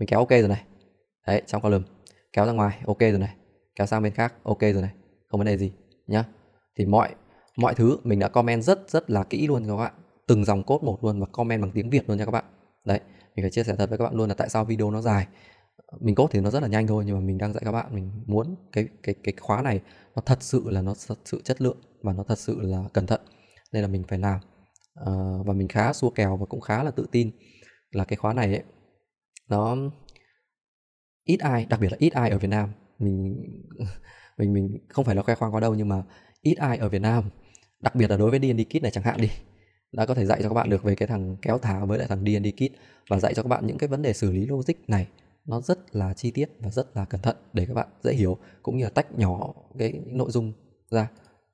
mình kéo ok rồi này đấy trong column kéo ra ngoài ok rồi này kéo sang bên khác ok rồi này không vấn đề gì nhá thì mọi mọi thứ mình đã comment rất rất là kỹ luôn các bạn từng dòng cốt một luôn và comment bằng tiếng việt luôn nha các bạn đấy mình phải chia sẻ thật với các bạn luôn là tại sao video nó dài mình cốt thì nó rất là nhanh thôi nhưng mà mình đang dạy các bạn mình muốn cái cái cái khóa này nó thật sự là nó thật sự chất lượng và nó thật sự là cẩn thận nên là mình phải làm uh, và mình khá xua kèo và cũng khá là tự tin là cái khóa này ấy, nó ít ai đặc biệt là ít ai ở Việt Nam mình mình mình không phải là khoe khoang quá đâu nhưng mà ít ai ở Việt Nam đặc biệt là đối với D&D kit này chẳng hạn đi đã có thể dạy cho các bạn được về cái thằng kéo thả với lại thằng D&D kit và dạy cho các bạn những cái vấn đề xử lý logic này nó rất là chi tiết và rất là cẩn thận để các bạn dễ hiểu cũng như là tách nhỏ cái nội dung ra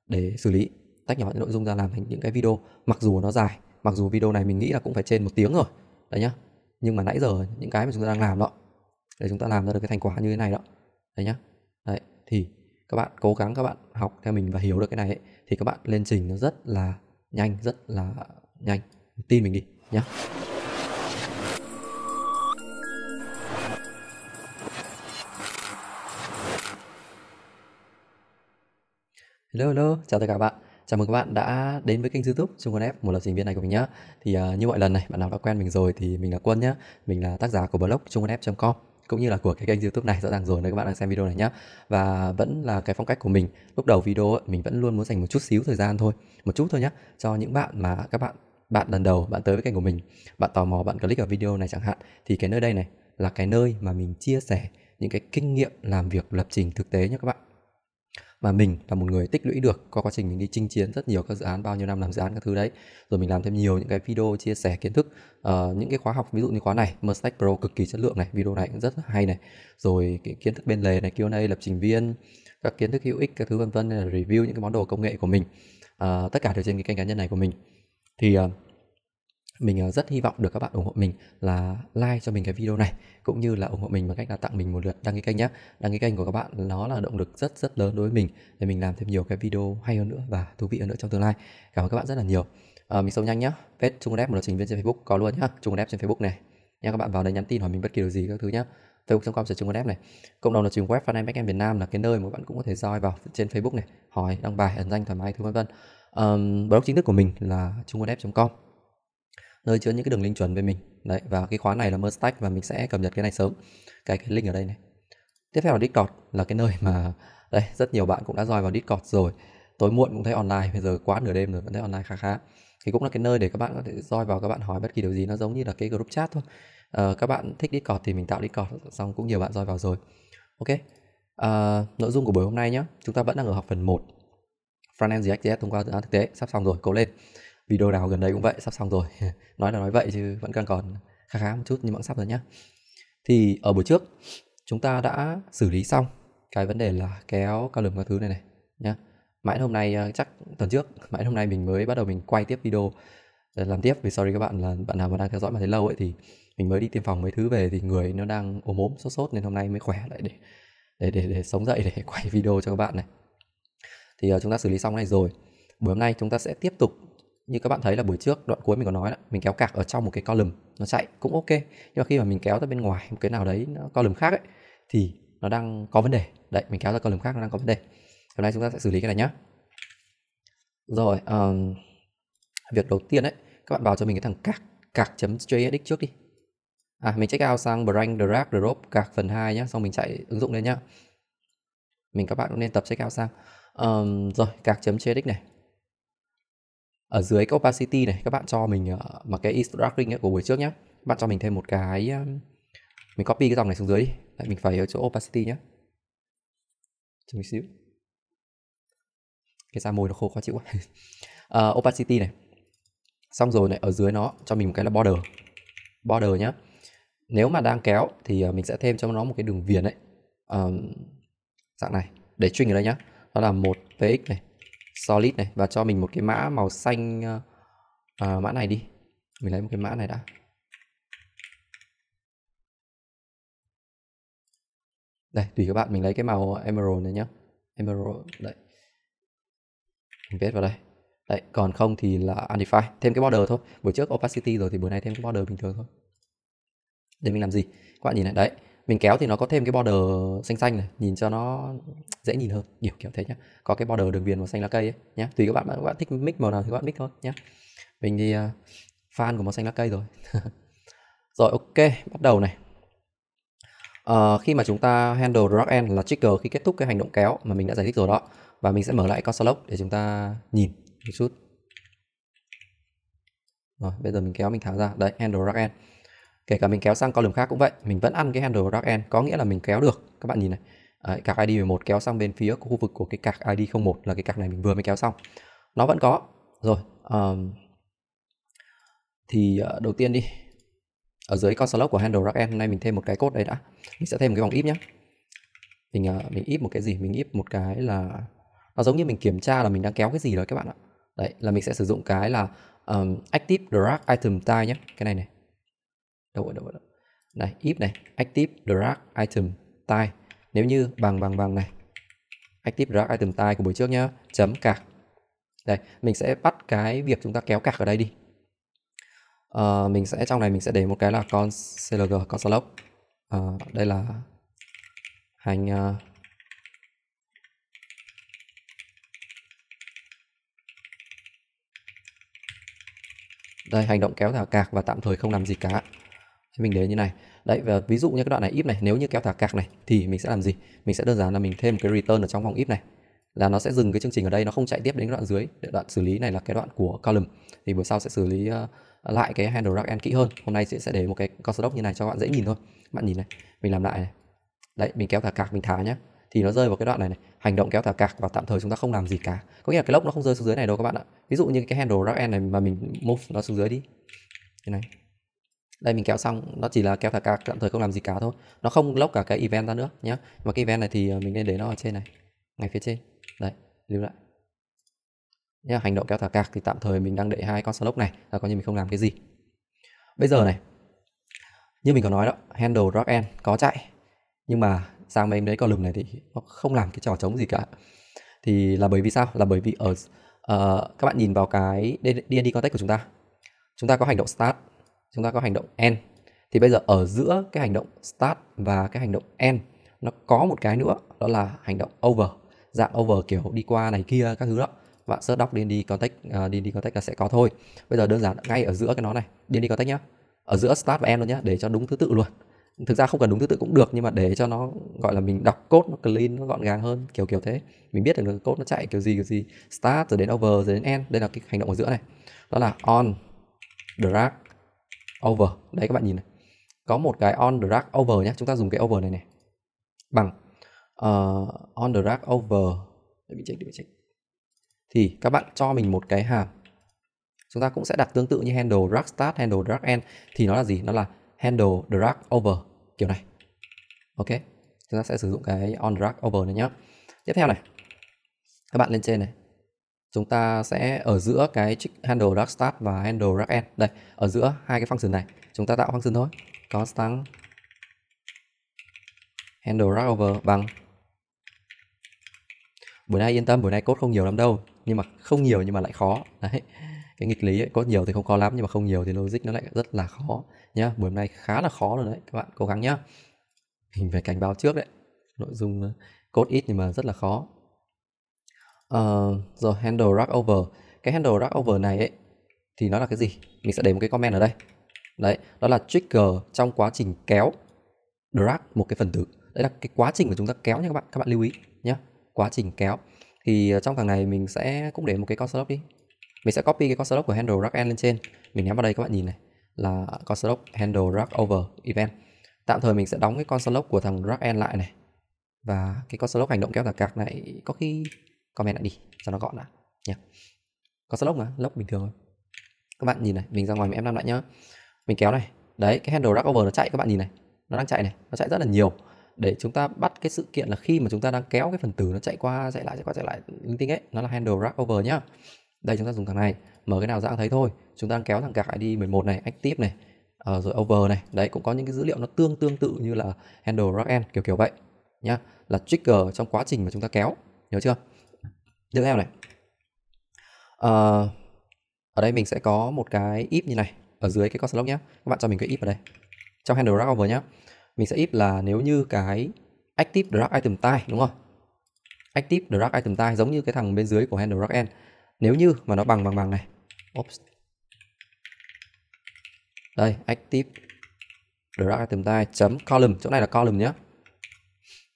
để xử lý tách nhỏ những nội dung ra làm thành những cái video mặc dù nó dài mặc dù video này mình nghĩ là cũng phải trên một tiếng rồi đấy nhá nhưng mà nãy giờ những cái mà chúng ta đang làm đó để chúng ta làm ra được cái thành quả như thế này đó đấy nhá đấy thì các bạn cố gắng các bạn học theo mình và hiểu được cái này ấy, thì các bạn lên trình nó rất là nhanh rất là nhanh tin mình đi nhá hello hello chào tất cả các bạn Chào mừng các bạn đã đến với kênh youtube Trung Quân F, một lập trình viên này của mình nhé Thì uh, như mọi lần này, bạn nào đã quen mình rồi thì mình là Quân nhé Mình là tác giả của blog trungquanf.com cũng như là của cái kênh youtube này rõ ràng rồi nếu các bạn đang xem video này nhé và vẫn là cái phong cách của mình lúc đầu video ấy, mình vẫn luôn muốn dành một chút xíu thời gian thôi một chút thôi nhé cho những bạn mà các bạn bạn lần đầu bạn tới với kênh của mình bạn tò mò bạn click vào video này chẳng hạn thì cái nơi đây này là cái nơi mà mình chia sẻ những cái kinh nghiệm làm việc lập trình thực tế nhé các bạn mà mình là một người tích lũy được qua quá trình mình đi chinh chiến rất nhiều các dự án bao nhiêu năm làm dự án các thứ đấy rồi mình làm thêm nhiều những cái video chia sẻ kiến thức uh, những cái khóa học ví dụ như khóa này Merstack Pro cực kỳ chất lượng này video này cũng rất hay này rồi cái kiến thức bên lề này Q&A lập trình viên các kiến thức hữu ích các thứ vân vân là review những cái món đồ công nghệ của mình uh, tất cả đều trên cái kênh cá nhân này của mình thì uh, mình ờ, rất hy vọng được các bạn ủng hộ mình là like cho mình cái video này cũng như là ủng hộ mình bằng cách là tặng mình một lượt đăng ký kênh nhé đăng ký kênh của các bạn nó là động lực rất rất lớn đối với mình để mình làm thêm nhiều cái video hay hơn nữa và thú vị hơn nữa trong tương lai cảm ơn các bạn rất là nhiều à, mình sống nhanh nhé page trung đẹp một lập trình viên trên facebook có luôn nhá trung đẹp trên facebook này nha các bạn vào đây nhắn tin hỏi mình bất kỳ điều gì các thứ nhé facebook.com sẽ trung đẹp này cộng đồng là trình web frontend em Việt Nam là cái nơi mà bạn cũng có thể join vào trên facebook này hỏi đăng bài ẩn danh thoải mái thứ vân vân um, blog chính thức của mình là trung com nơi chứa những cái đường link chuẩn về mình đấy và cái khóa này là merge stack và mình sẽ cập nhật cái này sớm cái cái link ở đây này tiếp theo là discord là cái nơi mà đây rất nhiều bạn cũng đã join vào discord rồi tối muộn cũng thấy online bây giờ quá nửa đêm rồi vẫn thấy online khá khá thì cũng là cái nơi để các bạn có thể join vào các bạn hỏi bất kỳ điều gì nó giống như là cái group chat thôi à, các bạn thích discord thì mình tạo discord xong cũng nhiều bạn join vào rồi ok à, nội dung của buổi hôm nay nhé chúng ta vẫn đang ở học phần 1 frontend gì js thông qua dự án thực tế sắp xong rồi cố lên video nào gần đây cũng vậy sắp xong rồi nói là nói vậy chứ vẫn còn còn khá khá một chút nhưng vẫn sắp rồi nhá thì ở buổi trước chúng ta đã xử lý xong cái vấn đề là kéo cao lùm các thứ này này nhá mãi hôm nay ờ, chắc tuần trước mãi hôm nay mình mới bắt đầu mình quay tiếp video ờ, làm tiếp vì sorry các bạn là bạn nào mà đang theo dõi mà thấy lâu ấy thì mình mới đi tiêm phòng mấy thứ về thì người nó đang ốm ốm sốt sốt nên hôm nay mới khỏe lại để để để, để sống dậy để quay video cho các bạn này thì uh, chúng ta xử lý xong này rồi buổi hôm nay chúng ta sẽ tiếp tục như các bạn thấy là buổi trước đoạn cuối mình có nói đó, mình kéo cạc ở trong một cái column nó chạy cũng ok nhưng mà khi mà mình kéo ra bên ngoài một cái nào đấy nó column khác ấy, thì nó đang có vấn đề đấy mình kéo ra column khác nó đang có vấn đề hôm nay chúng ta sẽ xử lý cái này nhá rồi um, việc đầu tiên đấy các bạn vào cho mình cái thằng cạc cạc.jsx chấm trước đi à mình check out sang brand drag drop cạc phần 2 nhá xong mình chạy ứng dụng lên nhá mình các bạn cũng nên tập check out sang um, rồi cạc.jsx chấm này ở dưới cái opacity này các bạn cho mình ờ, mà cái extracting của buổi trước nhé bạn cho mình thêm một cái ờ, mình copy cái dòng này xuống dưới đi Đấy, mình phải ở chỗ opacity nhé chờ một xíu cái da môi nó khô khó chịu quá uh, opacity này xong rồi này ở dưới nó cho mình một cái là border border nhá nếu mà đang kéo thì mình sẽ thêm cho nó một cái đường viền đấy um, dạng này để string ở đây nhá đó là một px này solid này và cho mình một cái mã màu xanh ờ, à, mã này đi mình lấy một cái mã này đã đây tùy các bạn mình lấy cái màu emerald này nhá. emerald đấy mình paste vào đây đấy còn không thì là unify thêm cái border thôi buổi trước opacity rồi thì bữa nay thêm cái border bình thường thôi để mình làm gì các bạn nhìn này đấy mình kéo thì nó có thêm cái border xanh xanh này nhìn cho nó dễ nhìn hơn kiểu kiểu thế nhá có cái border đường viền màu xanh lá cây ấy nhá tùy các bạn các bạn thích mix màu nào thì các bạn mix thôi nhá mình thì uh, fan của màu xanh lá cây rồi rồi ok bắt đầu này uh, khi mà chúng ta handle drag end là trigger khi kết thúc cái hành động kéo mà mình đã giải thích rồi đó và mình sẽ mở lại con để chúng ta nhìn một chút rồi bây giờ mình kéo mình thả ra đấy handle drag end kể cả mình kéo sang column khác cũng vậy mình vẫn ăn cái handle dark end có nghĩa là mình kéo được các bạn nhìn này Đấy, card ID 11 kéo sang bên phía của khu vực của cái card ID 01 là cái card này mình vừa mới kéo xong nó vẫn có rồi um, thì uh, đầu tiên đi ở dưới con slot của handle rack end hôm nay mình thêm một cái cốt đây đã mình sẽ thêm một cái vòng if nhé mình uh, mình if một cái gì mình if một cái là nó giống như mình kiểm tra là mình đang kéo cái gì rồi các bạn ạ đấy là mình sẽ sử dụng cái là um, active drag item type nhé cái này này đâu rồi đâu rồi đây if này active drag item type nếu như bằng bằng bằng này active drag item type của buổi trước nhá chấm cạc đây mình sẽ bắt cái việc chúng ta kéo cạc ở đây đi uh, mình sẽ trong này mình sẽ để một cái là con clg con slog uh, đây là hành uh, đây hành động kéo thả cạc và tạm thời không làm gì cả thì mình để như này đấy và ví dụ như cái đoạn này if này nếu như kéo thả cạc này thì mình sẽ làm gì mình sẽ đơn giản là mình thêm cái return ở trong vòng if này là nó sẽ dừng cái chương trình ở đây nó không chạy tiếp đến cái đoạn dưới để đoạn xử lý này là cái đoạn của column thì buổi sau sẽ xử lý uh, lại cái handle rack end kỹ hơn hôm nay sẽ sẽ để một cái construct như này cho bạn dễ nhìn thôi bạn nhìn này mình làm lại này đấy mình kéo thả cạc mình thả nhé thì nó rơi vào cái đoạn này này hành động kéo thả cạc và tạm thời chúng ta không làm gì cả có nghĩa là cái lốc nó không rơi xuống dưới này đâu các bạn ạ ví dụ như cái handle rack end này mà mình move nó xuống dưới đi thế này đây mình kéo xong nó chỉ là kéo thả cạc tạm thời không làm gì cả thôi nó không lốc cả cái event ra nữa nhé mà cái event này thì ờ, mình nên để nó ở trên này ngay phía trên đấy, lưu lại nhé hành động kéo thả cạc thì tạm thời mình đang để hai con slot này là coi như mình không làm cái gì bây giờ này như mình có nói đó handle drop end có chạy nhưng mà sang bên đấy con lùm này thì nó không làm cái trò trống gì cả thì là bởi vì sao là bởi vì ở uh, các bạn nhìn vào cái DND context của chúng ta chúng ta có hành động start chúng ta có hành động and thì bây giờ ở giữa cái hành động start và cái hành động end nó có một cái nữa đó là hành động over dạng over kiểu đi qua này kia các thứ đó bạn search doc đi đi context uh, à, điên đi context là sẽ có thôi bây giờ đơn giản ngay ở giữa cái nó này đi đi context nhá ở giữa start và end luôn nhá để cho đúng thứ tự luôn thực ra không cần đúng thứ tự cũng được nhưng mà để cho nó gọi là mình đọc code nó clean nó gọn gàng hơn kiểu kiểu thế mình biết được là code nó chạy kiểu gì kiểu gì start rồi đến over rồi đến end đây là cái hành động ở giữa này đó là on drag over đấy các bạn nhìn này có một cái on drag over nhé chúng ta dùng cái over này này bằng uh, on drag over để mình check để mình check thì các bạn cho mình một cái hàm chúng ta cũng sẽ đặt tương tự như handle drag start handle drag end thì nó là gì nó là handle drag over kiểu này ok chúng ta sẽ sử dụng cái on drag over này nhé tiếp theo này các bạn lên trên này chúng ta sẽ ở giữa cái handle dark start và handle dark end đây ở giữa hai cái function này chúng ta tạo function thôi constant handle rack over bằng buổi nay yên tâm buổi nay code không nhiều lắm đâu nhưng mà không nhiều nhưng mà lại khó đấy cái nghịch lý ấy, nhiều thì không khó lắm nhưng mà không nhiều thì logic nó lại rất là khó nhá buổi nay khá là khó rồi đấy các bạn cố gắng nhá mình phải cảnh báo trước đấy nội dung ờ, code ít nhưng mà rất là khó uh, rồi handle rug over cái handle rug over này ấy thì nó là cái gì mình sẽ để một cái comment ở đây đấy đó là trigger trong quá trình kéo drag một cái phần tử đấy là cái quá trình của chúng ta kéo nha các bạn các bạn lưu ý nhé quá trình kéo thì ờ, trong thằng này mình sẽ cũng để một cái construct đi mình sẽ copy cái construct của handle drag end lên trên mình nhắm vào đây các bạn nhìn này là construct handle drag over event tạm thời mình sẽ đóng cái construct của thằng drag end lại này và cái construct hành động kéo thả cạc này có khi comment lại đi cho nó gọn đã nhé có lốc mà lốc bình thường thôi các bạn nhìn này mình ra ngoài mình em làm lại nhá mình kéo này đấy cái handle rack over nó chạy các bạn nhìn này nó đang chạy này nó chạy rất là nhiều để chúng ta bắt cái sự kiện là khi mà chúng ta đang kéo cái phần tử nó chạy qua chạy lại chạy qua chạy lại linh tinh ấy nó là handle rack over nhá đây chúng ta dùng thằng này mở cái nào ra thấy thôi chúng ta đang kéo thằng gãi đi 11 này active này uh, rồi over này đấy cũng có những cái dữ liệu nó tương tương tự như là handle rack end kiểu kiểu vậy nhá là trigger trong quá trình mà chúng ta kéo nhớ chưa tiếp theo này uh, ở đây mình sẽ có một cái if như này ở dưới cái console nhé các bạn cho mình cái if ở đây trong handle drag over nhé mình sẽ if là nếu như cái active drag item type đúng không active drag item type giống như cái thằng bên dưới của handle drag end nếu như mà nó bằng bằng bằng này Oops. đây active drag item type chấm column chỗ này là column nhé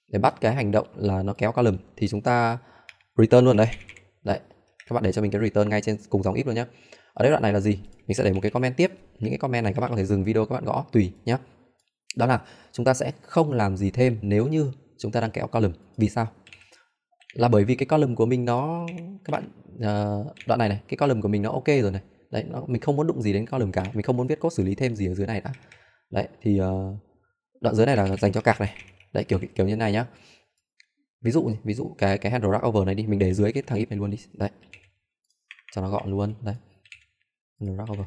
để bắt cái hành động là nó kéo column thì chúng ta return luôn đây, đấy các bạn để cho mình cái return ngay trên cùng dòng ít luôn nhé ở đây đoạn này là gì mình sẽ để một cái comment tiếp những cái comment này các bạn có thể dừng video các bạn gõ tùy nhé đó là chúng ta sẽ không làm gì thêm nếu như chúng ta đang kéo column vì sao là bởi vì cái column của mình nó các bạn uh, đoạn này này cái column của mình nó ok rồi này đấy nó, mình không muốn đụng gì đến column cả mình không muốn viết code xử lý thêm gì ở dưới này đã đấy thì uh, đoạn dưới này là dành cho cạc này đấy kiểu kiểu như này nhá ví dụ này, ví dụ cái cái handle rack over này đi mình để dưới cái thằng if này luôn đi đấy cho nó gọn luôn đấy handle rack over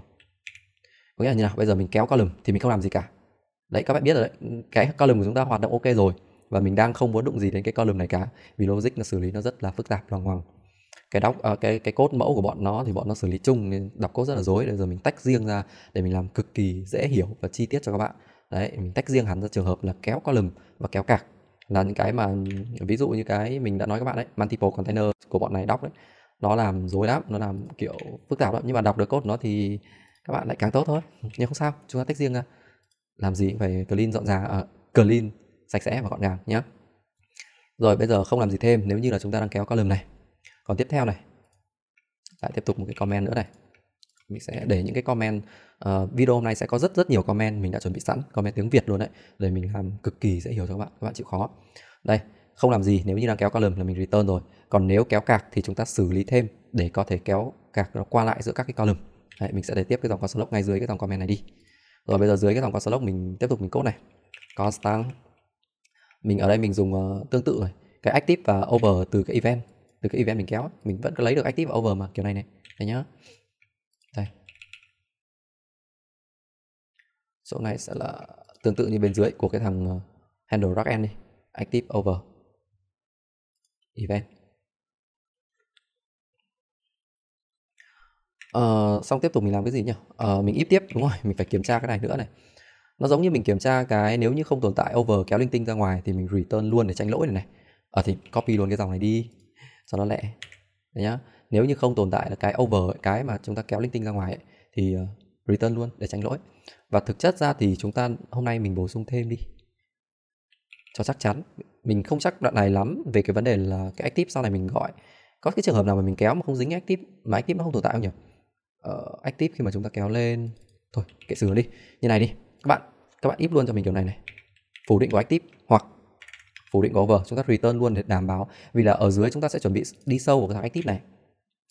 có nghĩa là như nào bây giờ mình kéo column thì mình không làm gì cả đấy các bạn biết rồi đấy cái column của chúng ta hoạt động ok rồi và mình đang không muốn đụng gì đến cái column này cả vì logic nó xử lý nó rất là phức tạp loằng ngoằng cái đọc à, ờ, cái cái cốt mẫu của bọn nó thì bọn nó xử lý chung nên đọc cốt rất là rối bây giờ mình tách riêng ra để mình làm cực kỳ dễ hiểu và chi tiết cho các bạn đấy mình tách riêng hẳn ra trường hợp là kéo column và kéo cạc là những cái mà ví dụ như cái mình đã nói các bạn đấy multiple container của bọn này đọc đấy nó làm rối lắm nó làm kiểu phức tạp lắm nhưng mà đọc được code nó thì các bạn lại càng tốt thôi nhưng không sao chúng ta tách riêng ra làm gì cũng phải clean dọn dàng à, ờ, clean sạch sẽ và gọn gàng nhé rồi bây giờ không làm gì thêm nếu như là chúng ta đang kéo column này còn tiếp theo này lại tiếp tục một cái comment nữa này mình sẽ để những cái comment uh, video hôm nay sẽ có rất rất nhiều comment mình đã chuẩn bị sẵn comment tiếng việt luôn đấy để mình làm cực kỳ dễ hiểu cho các bạn các bạn chịu khó đây không làm gì nếu như đang kéo column là mình return rồi còn nếu kéo cạc thì chúng ta xử lý thêm để có thể kéo cạc nó qua lại giữa các cái column đấy, mình sẽ để tiếp cái dòng console log ngay dưới cái dòng comment này đi rồi bây giờ dưới cái dòng console log mình tiếp tục mình cốt này constant mình ở đây mình dùng uh, tương tự rồi cái active và over từ cái event từ cái event mình kéo mình vẫn có lấy được active và over mà kiểu này này Đây nhá đây chỗ này sẽ là tương tự như bên dưới của cái thằng ờ, handle rack end đi active over event Uh, xong tiếp tục mình làm cái gì nhỉ? Uh, mình ít tiếp đúng rồi, mình phải kiểm tra cái này nữa này. Nó giống như mình kiểm tra cái nếu như không tồn tại over kéo linh tinh ra ngoài thì mình return luôn để tránh lỗi này này. Ở uh, thì copy luôn cái dòng này đi cho nó lẹ. Đấy nhá. Nếu như không tồn tại là cái over cái mà chúng ta kéo linh tinh ra ngoài ấy, thì uh, return luôn để tránh lỗi và thực chất ra thì chúng ta hôm nay mình bổ sung thêm đi cho chắc chắn mình không chắc đoạn này lắm về cái vấn đề là cái active sau này mình gọi có cái trường hợp nào mà mình kéo mà không dính active mà active nó không tồn tại không nhỉ uh, active khi mà chúng ta kéo lên thôi kệ sửa đi như này đi các bạn các bạn if luôn cho mình kiểu này này phủ định của active hoặc phủ định của over chúng ta return luôn để đảm bảo vì là ở dưới chúng ta sẽ chuẩn bị đi sâu vào cái thằng active này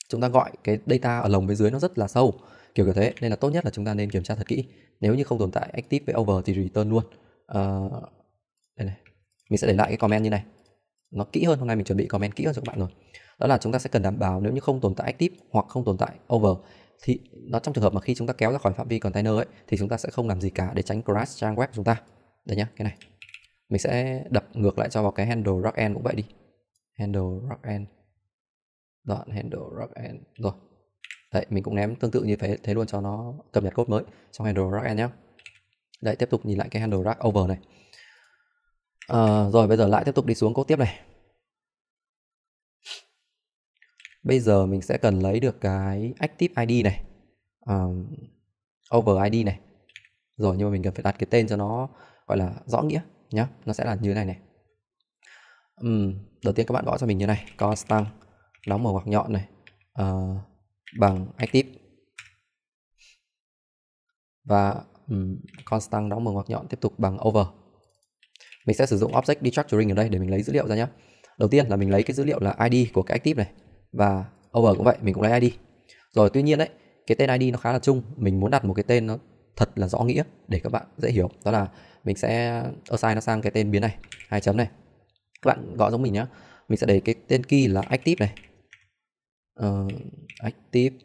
chúng ta gọi cái data ở lồng bên dưới nó rất là sâu kiểu kiểu thế nên là tốt nhất là chúng ta nên kiểm tra thật kỹ nếu như không tồn tại active với over thì return luôn uh, đây này mình sẽ để lại cái comment như này nó kỹ hơn hôm nay mình chuẩn bị comment kỹ hơn cho các bạn rồi đó là chúng ta sẽ cần đảm bảo nếu như không tồn tại active hoặc không tồn tại over thì nó trong trường hợp mà khi chúng ta kéo ra khỏi phạm vi container ấy thì chúng ta sẽ không làm gì cả để tránh crash trang web của chúng ta đây nhá cái này mình sẽ đập ngược lại cho vào cái handle rock end cũng vậy đi handle rock end đoạn handle rock end rồi đấy mình cũng ném tương tự như thế thế luôn cho nó cập nhật code mới trong handle rack end nhé đấy tiếp tục nhìn lại cái handle rack over này à, rồi bây giờ lại tiếp tục đi xuống code tiếp này bây giờ mình sẽ cần lấy được cái active id này um, over id này rồi nhưng mà mình cần phải đặt cái tên cho nó gọi là rõ nghĩa nhé. nó sẽ là như thế này này um, đầu tiên các bạn gõ cho mình như này constant đóng mở ngoặc nhọn này uh, bằng active và um, constant đóng mở ngoặc nhọn tiếp tục bằng over mình sẽ sử dụng object destructuring ở đây để mình lấy dữ liệu ra nhé đầu tiên là mình lấy cái dữ liệu là id của cái active này và over cũng vậy mình cũng lấy id rồi tuy nhiên đấy cái tên id nó khá là chung mình muốn đặt một cái tên nó thật là rõ nghĩa để các bạn dễ hiểu đó là mình sẽ assign nó sang cái tên biến này hai chấm này các bạn gọi giống mình nhé mình sẽ để cái tên key là active này uh, ờ, active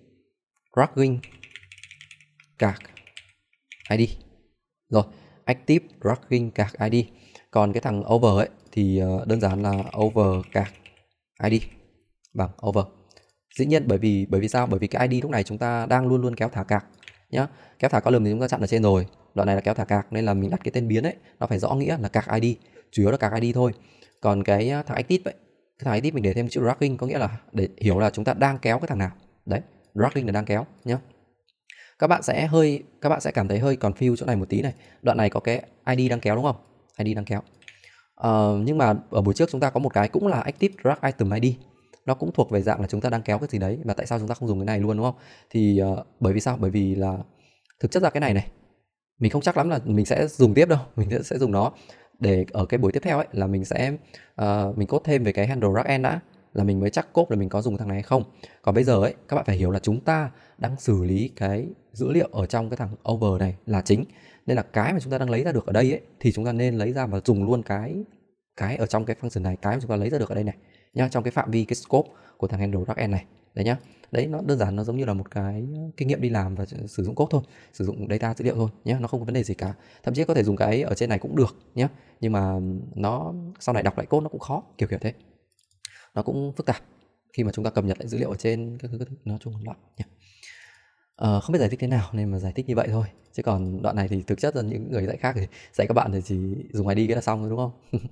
dragging card id rồi active dragging card id còn cái thằng over ấy thì ờ, đơn giản là over card id bằng vâng, over dĩ nhiên bởi vì bởi vì sao bởi vì cái id lúc này chúng ta đang luôn luôn kéo thả cạc nhá kéo thả column thì chúng ta chặn ở trên rồi đoạn này là kéo thả cạc nên là mình đặt cái tên biến ấy nó phải rõ nghĩa là cạc id chủ yếu là cạc id thôi còn cái ờ, thằng active ấy cái thằng edit mình để thêm chữ dragging có nghĩa là để hiểu là chúng ta đang kéo cái thằng nào đấy dragging là đang kéo nhá các bạn sẽ hơi các bạn sẽ cảm thấy hơi còn confuse chỗ này một tí này đoạn này có cái id đang kéo đúng không id đang kéo uh, nhưng mà ở buổi trước chúng ta có một cái cũng là active drag item id nó cũng thuộc về dạng là chúng ta đang kéo cái gì đấy và tại sao chúng ta không dùng cái này luôn đúng không thì uh, bởi vì sao bởi vì là thực chất ra cái này này mình không chắc lắm là mình sẽ dùng tiếp đâu mình sẽ, sẽ dùng nó để ở cái buổi tiếp theo ấy là mình sẽ uh, mình cốt thêm về cái handle rack end đã là mình mới chắc cốt là mình có dùng thằng này hay không còn bây giờ ấy các bạn phải hiểu là chúng ta đang xử lý cái dữ liệu ở trong cái thằng over này là chính nên là cái mà chúng ta đang lấy ra được ở đây ấy thì chúng ta nên lấy ra và dùng luôn cái cái ở trong cái function này cái mà chúng ta lấy ra được ở đây này nhá trong cái phạm vi cái scope của thằng handle rack end này đấy nhá đấy nó đơn giản nó giống như là một cái ờ, kinh nghiệm đi làm và sử dụng cốt thôi sử dụng data dữ liệu thôi nhé nó không có vấn đề gì cả thậm chí có thể dùng cái ở trên này cũng được nhé nhưng mà nó sau này đọc lại cốt nó cũng khó kiểu kiểu thế nó cũng phức tạp khi mà chúng ta cập nhật lại dữ liệu ở trên các thứ nó chung hỗn loạn nhé Uh, ờ, không biết giải thích thế nào nên mà giải thích như vậy thôi chứ còn đoạn này thì thực chất là những người dạy khác thì dạy các bạn thì chỉ dùng id cái là xong rồi đúng không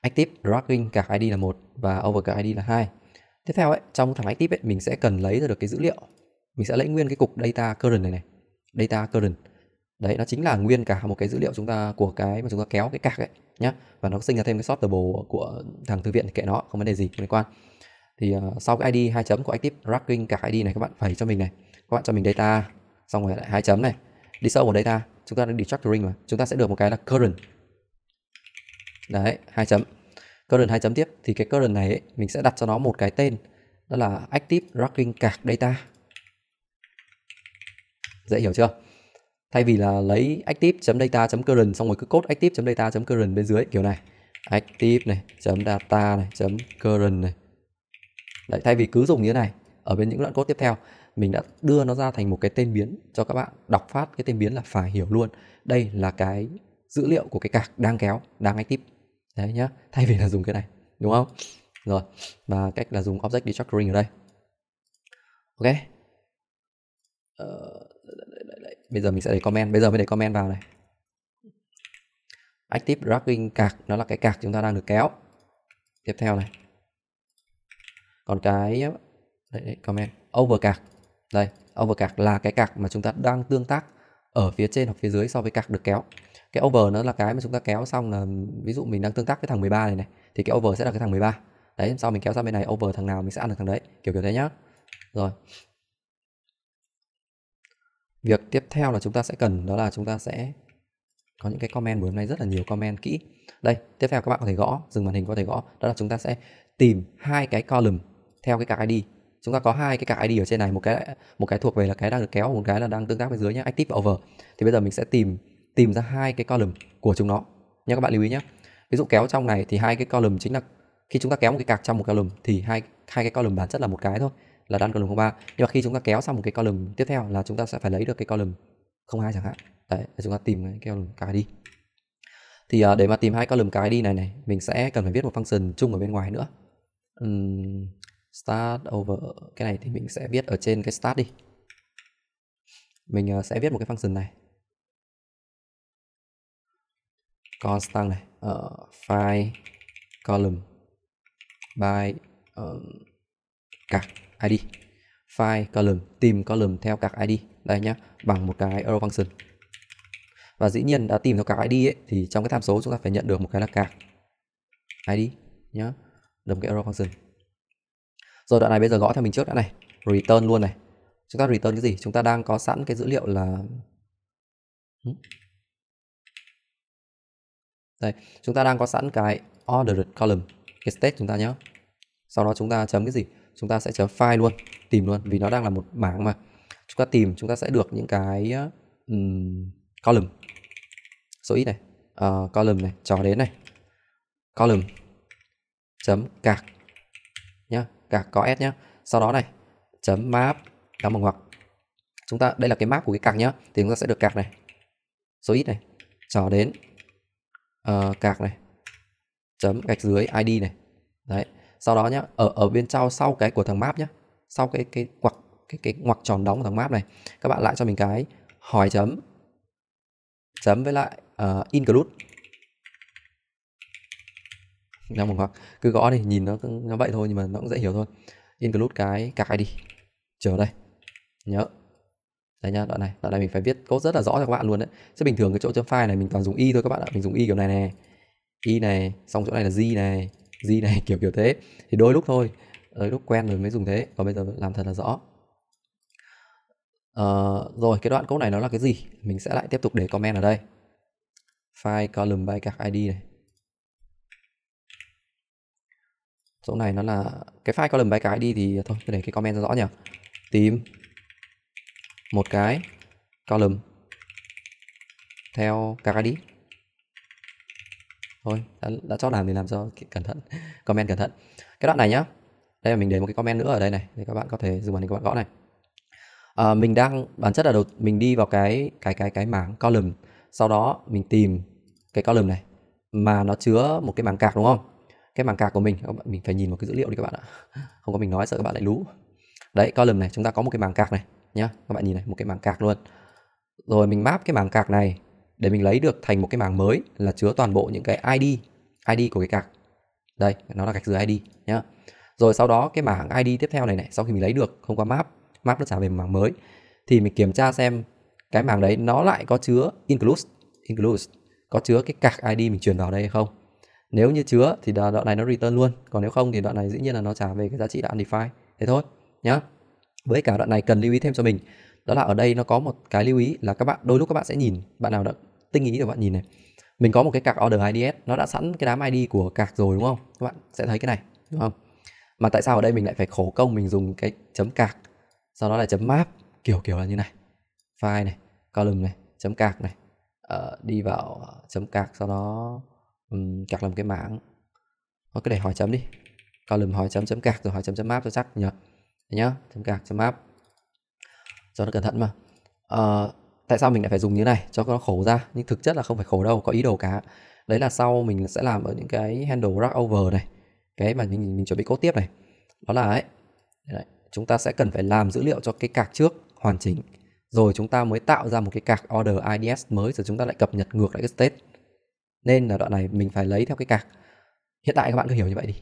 active dragging card id là một và over card id là hai tiếp theo ấy trong thằng active ấy mình sẽ cần lấy ra được cái dữ liệu mình sẽ lấy nguyên cái cục data current này này data current đấy nó chính là nguyên cả một cái dữ liệu chúng ta của cái mà chúng ta kéo cái cạc ấy nhá và nó sinh ra thêm cái sortable của thằng thư viện thì kệ nó không vấn đề gì liên quan thì uh, sau cái id hai chấm của active tracking cả id này các bạn phải cho mình này các bạn cho mình data xong rồi lại hai chấm này đi sâu vào data chúng ta đã destructuring mà chúng ta sẽ được một cái là current đấy hai chấm current hai chấm tiếp thì cái current này ấy, mình sẽ đặt cho nó một cái tên đó là active tracking card data dễ hiểu chưa thay vì là lấy active.data.current xong rồi cứ cốt active.data.current bên dưới kiểu này active này chấm data này chấm current này đấy thay vì cứ dùng như thế này ở bên những đoạn code tiếp theo mình đã đưa nó ra thành một cái tên biến cho các bạn đọc phát cái tên biến là phải hiểu luôn đây là cái dữ liệu của cái cạc đang kéo đang active đấy nhá thay vì là dùng cái này đúng không rồi và cách là dùng object destructuring ở đây ok ờ, đợi, đợi, đợi. bây giờ mình sẽ để comment bây giờ mới để comment vào này active dragging cạc nó là cái cạc chúng ta đang được kéo tiếp theo này còn cái đây, đây, comment over cạc đây over cạc là cái cạc mà chúng ta đang tương tác ở phía trên hoặc phía dưới so với cạc được kéo cái over nó là cái mà chúng ta kéo xong là ví dụ mình đang tương tác với thằng 13 này này thì cái over sẽ là cái thằng 13 đấy sau mình kéo sang bên này over thằng nào mình sẽ ăn được thằng đấy kiểu kiểu thế nhá rồi việc tiếp theo là chúng ta sẽ cần đó là chúng ta sẽ có những cái comment buổi hôm nay rất là nhiều comment kỹ đây tiếp theo các bạn có thể gõ dừng màn hình có thể gõ đó là chúng ta sẽ tìm hai cái column theo cái card id chúng ta có hai cái card id ở trên này một cái một cái thuộc về là cái đang được kéo một cái là đang tương tác bên dưới nhé active và over thì bây giờ mình sẽ tìm tìm ra hai cái column của chúng nó nha các bạn lưu ý nhé ví dụ kéo trong này thì hai cái column chính là khi chúng ta kéo một cái cạc trong một column thì hai hai cái column bản chất là một cái thôi là đan column 03 nhưng mà khi chúng ta kéo sang một cái column tiếp theo là chúng ta sẽ phải lấy được cái column 02 chẳng hạn đấy để chúng ta tìm cái column cái đi thì à, để mà tìm hai column cái đi này này mình sẽ cần phải viết một function chung ở bên ngoài nữa um, start over cái này thì mình sẽ viết ở trên cái start đi mình uh, sẽ viết một cái function này constant này uh, file column by uh, card id file column tìm column theo các id đây nhá bằng một cái arrow function và dĩ nhiên đã tìm theo các id ấy, thì trong cái tham số chúng ta phải nhận được một cái là các id nhá được cái arrow function rồi đoạn này bây giờ gõ theo mình trước đã này return luôn này chúng ta return cái gì chúng ta đang có sẵn cái dữ liệu là đây chúng ta đang có sẵn cái ordered column cái state chúng ta nhé sau đó chúng ta chấm cái gì chúng ta sẽ chấm file luôn tìm luôn vì nó đang là một bảng mà chúng ta tìm chúng ta sẽ được những cái um, column số ít này uh, column này cho đến này column chấm cạc nhá cạc có s nhá sau đó này chấm map đóng bằng hoặc chúng ta đây là cái map của cái cạc nhá thì chúng ta sẽ được cạc này số ít này cho đến Ờ, cạc này chấm gạch dưới id này đấy sau đó nhá ở ở bên trong sau cái của thằng map nhá sau cái cái quặc cái cái ngoặc tròn đóng của thằng map này các bạn lại cho mình cái hỏi chấm chấm với lại uh, include đang một hoặc cứ gõ đi nhìn nó nó vậy thôi nhưng mà nó cũng dễ hiểu thôi include cái cài đi chờ đây nhớ đây nhá đoạn này đoạn này mình phải viết code rất là rõ cho các bạn luôn đấy Chứ bình thường cái chỗ chấm file này mình toàn dùng y thôi các bạn ạ mình dùng y kiểu này này y này xong chỗ này là g này g này kiểu kiểu thế thì đôi lúc thôi đôi lúc quen rồi mới dùng thế còn bây giờ làm thật là rõ Uh, rồi cái đoạn code này nó là cái gì mình sẽ lại tiếp tục để comment ở đây file column by các id này chỗ này nó là cái file column by các id thì thôi tôi để cái comment cho rõ nhỉ tìm một cái column theo các thôi đã, đã cho làm thì làm cho cẩn thận comment cẩn thận cái đoạn này nhá đây là mình để một cái comment nữa ở đây này để các bạn có thể dùng màn hình các bạn gõ này à, mình đang bản chất là đầu mình đi vào cái cái cái cái mảng column sau đó mình tìm cái column này mà nó chứa một cái mảng cạc đúng không cái mảng cạc của mình các bạn mình phải nhìn một cái dữ liệu đi các bạn ạ không có mình nói sợ các bạn lại lú đấy column này chúng ta có một cái mảng cạc này nhá các bạn nhìn này một cái mảng cạc luôn rồi mình map cái mảng cạc này để mình lấy được thành một cái mảng mới là chứa toàn bộ những cái ID ID của cái cạc đây nó là gạch dưới ID nhá rồi sau đó cái mảng ID tiếp theo này này sau khi mình lấy được không qua map map nó trả về một mảng mới thì mình kiểm tra xem cái mảng đấy nó lại có chứa include include có chứa cái cạc ID mình truyền vào đây hay không nếu như chứa thì đoạn này nó return luôn còn nếu không thì đoạn này dĩ nhiên là nó trả về cái giá trị đã undefined thế thôi nhá với cả đoạn này cần lưu ý thêm cho mình đó là ở đây nó có một cái lưu ý là các bạn đôi lúc các bạn sẽ nhìn bạn nào đã tinh ý thì bạn nhìn này mình có một cái cạc order IDS nó đã sẵn cái đám ID của cạc rồi đúng không các bạn sẽ thấy cái này đúng không mà tại sao ở đây mình lại phải khổ công mình dùng cái chấm cạc sau đó là chấm map kiểu kiểu là như này file này column này chấm cạc này uh, đi vào ờ, chấm cạc sau đó um, card làm cái mảng có cái để hỏi chấm đi column hỏi chấm chấm cạc rồi hỏi chấm chấm map cho chắc nhỉ nhá thêm gạc thêm map cho nó cẩn thận mà à, tại sao mình lại phải dùng như này cho nó khổ ra nhưng thực chất là không phải khổ đâu có ý đồ cả đấy là sau mình sẽ làm ở những cái handle rack over này cái mà mình, mình chuẩn bị cốt tiếp này đó là ấy đấy, chúng ta sẽ cần phải làm dữ liệu cho cái cạc trước hoàn chỉnh rồi chúng ta mới tạo ra một cái cạc order IDS mới rồi chúng ta lại cập nhật ngược lại cái state nên là đoạn này mình phải lấy theo cái cạc hiện tại các bạn cứ hiểu như vậy đi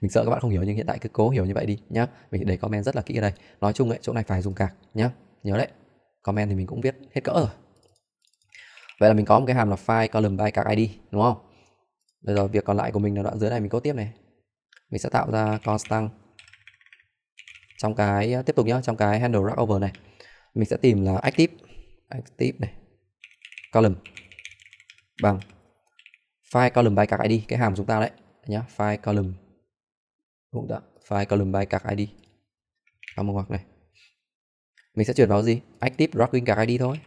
mình sợ các bạn không hiểu nhưng hiện tại cứ cố hiểu như vậy đi nhá mình để comment rất là kỹ ở đây nói chung ấy chỗ này phải dùng cạc nhá nhớ đấy comment thì mình cũng viết hết cỡ rồi vậy là mình có một cái hàm là file column by cạc id đúng không bây giờ việc còn lại của mình là đoạn dưới này mình cốt tiếp này mình sẽ tạo ra constant trong cái à, tiếp tục nhá trong cái handle rack over này mình sẽ tìm là active active này column bằng file column by card id cái hàm chúng ta đấy nhá file column cũng đã file column by card id vào một ngoặc này mình sẽ chuyển vào gì active dropping card id thôi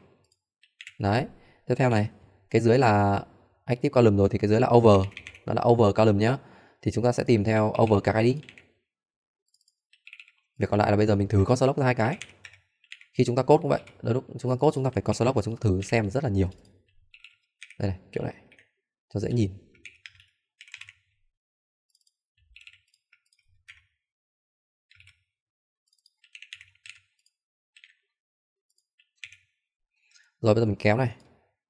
đấy tiếp theo này cái dưới là active column rồi thì cái dưới là over nó là over column nhá thì chúng ta sẽ tìm theo over card id việc còn lại là bây giờ mình thử con lốc ra hai cái khi chúng ta cốt cũng vậy đôi lúc chúng ta cốt chúng ta phải con lốc và chúng ta thử xem rất là nhiều đây này kiểu này cho dễ nhìn rồi bây giờ mình kéo này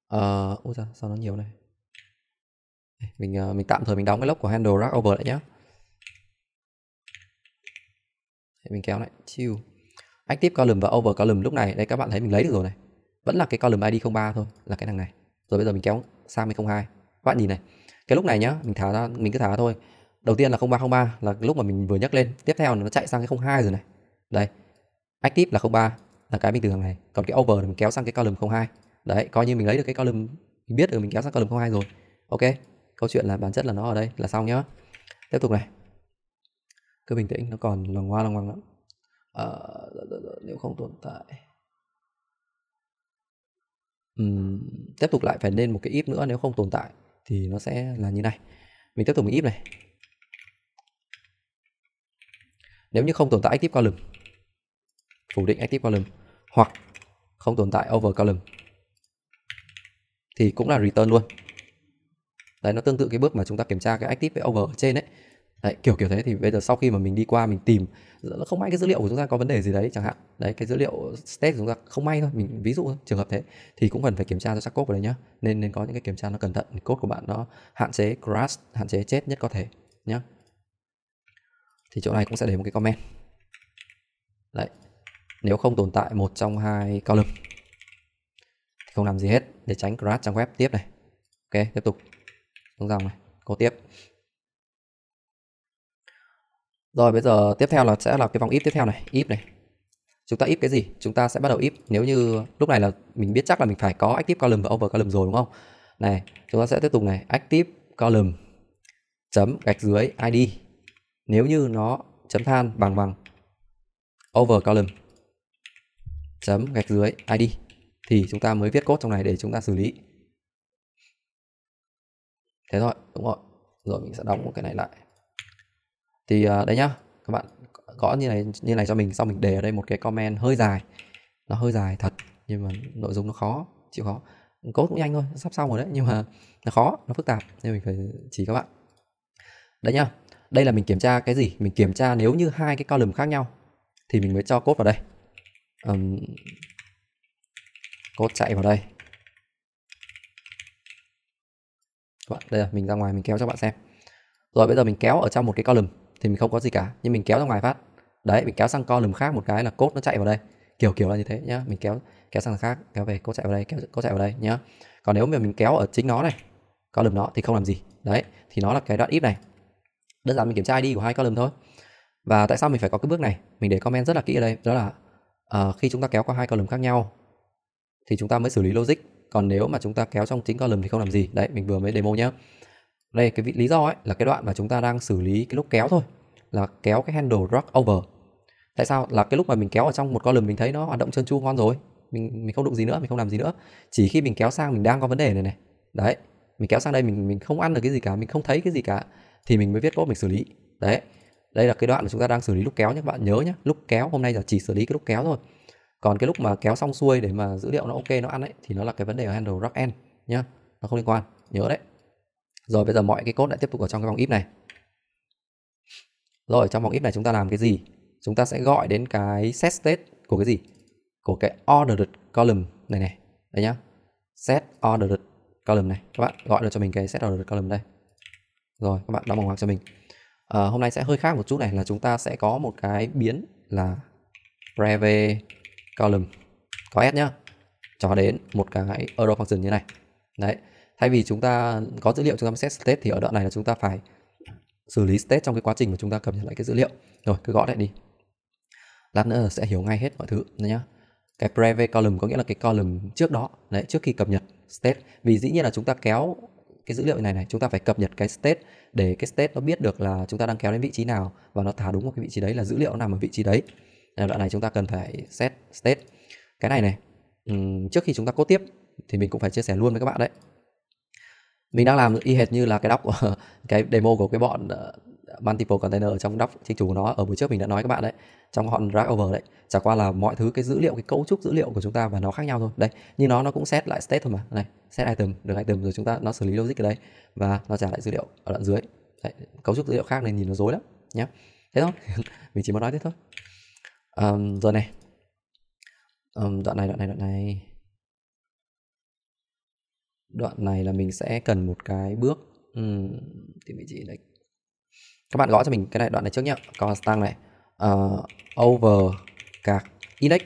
ờ uh, da, sao nó nhiều này mình uh, mình tạm thời mình đóng cái lốc của handle rack over lại nhé Đấy, mình kéo lại chill active column và over column lúc này đây các bạn thấy mình lấy được rồi này vẫn là cái column id 03 thôi là cái thằng này rồi bây giờ mình kéo sang 02 các bạn nhìn này cái lúc này nhá mình thả ra mình cứ thả ra thôi đầu tiên là 0303 là lúc mà mình vừa nhắc lên tiếp theo nó chạy sang cái 02 rồi này đây active là 03 là cái bình thường này còn cái over thì mình kéo sang cái column 02 đấy coi như mình lấy được cái column mình biết được mình kéo sang column 02 rồi ok câu chuyện là bản chất là nó ở đây là xong nhá tiếp tục này cứ bình tĩnh nó còn lòng hoa lòng ngoằng lắm à, đợi, đợi, đợi, nếu không tồn tại uhm, tiếp tục lại phải nên một cái if nữa nếu không tồn tại thì nó sẽ là như này mình tiếp tục mình if này nếu như không tồn tại active column phủ định active column hoặc không tồn tại over column thì cũng là return luôn đấy nó tương tự cái bước mà chúng ta kiểm tra cái active với over ở trên đấy đấy kiểu kiểu thế thì bây giờ sau khi mà mình đi qua mình tìm không may cái dữ liệu của chúng ta có vấn đề gì đấy chẳng hạn đấy cái dữ liệu state của chúng ta không may thôi mình ví dụ trường hợp thế thì cũng cần phải kiểm tra cho xác cốt ở đấy nhá nên nên có những cái kiểm tra nó cẩn thận cốt của bạn nó hạn chế crash hạn chế chết nhất có thể nhá thì chỗ này cũng sẽ để một cái comment đấy nếu không tồn tại một trong hai cao lực thì không làm gì hết để tránh crash trang web tiếp này ok tiếp tục xuống dòng này cô tiếp rồi bây giờ tiếp theo là sẽ là cái vòng if tiếp theo này if này chúng ta if cái gì chúng ta sẽ bắt đầu if nếu như lúc này là mình biết chắc là mình phải có active column và over column rồi đúng không này chúng ta sẽ tiếp tục này active column chấm gạch dưới id nếu như nó chấm than bằng bằng over column chấm gạch dưới id thì chúng ta mới viết code trong này để chúng ta xử lý thế thôi đúng rồi rồi mình sẽ đóng cái này lại thì à, đây nhá các bạn gõ như này như này cho mình xong mình để ở đây một cái comment hơi dài nó hơi dài thật nhưng mà nội dung nó khó chịu khó code cũng nhanh thôi sắp xong rồi đấy nhưng mà nó khó nó phức tạp nên mình phải chỉ các bạn đấy nhá đây là mình kiểm tra cái gì mình kiểm tra nếu như hai cái column khác nhau thì mình mới cho code vào đây um, code chạy vào đây các vâng, bạn đây là mình ra ngoài mình kéo cho các bạn xem rồi bây giờ mình kéo ở trong một cái column thì mình không có gì cả nhưng mình kéo ra ngoài phát đấy mình kéo sang column khác một cái là cốt nó chạy vào đây kiểu kiểu là như thế nhá mình kéo kéo sang khác kéo về cốt chạy vào đây kéo cốt chạy vào đây nhá còn nếu mà mình kéo ở chính nó này column nó thì không làm gì đấy thì nó là cái đoạn if này đơn giản mình kiểm tra id của hai column thôi và tại sao mình phải có cái bước này mình để comment rất là kỹ ở đây đó là Ờ, khi chúng ta kéo qua hai column khác nhau thì chúng ta mới xử lý logic còn nếu mà chúng ta kéo trong chính column thì không làm gì đấy mình vừa mới demo nhá đây cái vị lý do ấy là cái đoạn mà chúng ta đang xử lý cái lúc kéo thôi là kéo cái handle drag over tại sao là cái lúc mà mình kéo ở trong một column mình thấy nó hoạt động trơn tru ngon rồi mình mình không đụng gì nữa mình không làm gì nữa chỉ khi mình kéo sang mình đang có vấn đề này này đấy mình kéo sang đây mình mình không ăn được cái gì cả mình không thấy cái gì cả thì mình mới viết code mình xử lý đấy đây là cái đoạn mà chúng ta đang xử lý lúc kéo nhé các bạn nhớ nhé lúc kéo hôm nay là chỉ xử lý cái lúc kéo thôi còn cái lúc mà kéo xong xuôi để mà dữ liệu nó ok nó ăn ấy thì nó là cái vấn đề ở handle rock end nhá nó không liên quan nhớ đấy rồi bây giờ mọi cái cốt lại tiếp tục ở trong cái vòng if này rồi trong vòng if này chúng ta làm cái gì chúng ta sẽ gọi đến cái set state của cái gì của cái ordered column này này đấy nhá set ordered column này các bạn gọi được cho mình cái set ordered column đây rồi các bạn đóng bằng ngoặc cho mình à, hôm nay sẽ hơi khác một chút này là chúng ta sẽ có một cái biến là private column có s nhá cho đến một cái arrow function như này đấy thay vì chúng ta có dữ liệu chúng ta set state thì ở đoạn này là chúng ta phải xử lý state trong cái quá trình mà chúng ta cập nhật lại cái dữ liệu rồi cứ gõ lại đi lát nữa sẽ hiểu ngay hết mọi thứ nhá cái private column có nghĩa là cái column trước đó đấy trước khi cập nhật state vì dĩ nhiên là chúng ta kéo cái dữ liệu này này chúng ta phải cập nhật cái state để cái state nó biết được là chúng ta đang kéo đến vị trí nào và nó thả đúng một cái vị trí đấy là dữ liệu nó nằm ở vị trí đấy đoạn này chúng ta cần phải set state cái này này trước khi chúng ta cốt tiếp thì mình cũng phải chia sẻ luôn với các bạn đấy mình đang làm y hệt như là cái đọc cái demo của cái bọn ờ, multiple container ở trong doc chính chủ của nó ở buổi trước mình đã nói các bạn đấy trong họn rack over đấy chả qua là mọi thứ cái dữ liệu cái cấu trúc dữ liệu của chúng ta và nó khác nhau thôi đây như nó nó cũng set lại state thôi mà này set item được item rồi chúng ta nó xử lý logic ở đây và nó trả lại dữ liệu ở đoạn dưới đấy, cấu trúc dữ liệu khác nên nhìn nó rối lắm nhé thế thôi mình chỉ muốn nói thế thôi um, rồi này um, đoạn này đoạn này đoạn này đoạn này là mình sẽ cần một cái bước um, thì mình chỉ like các bạn gõ cho mình cái này đoạn này trước nhé constant này uh, over cạc index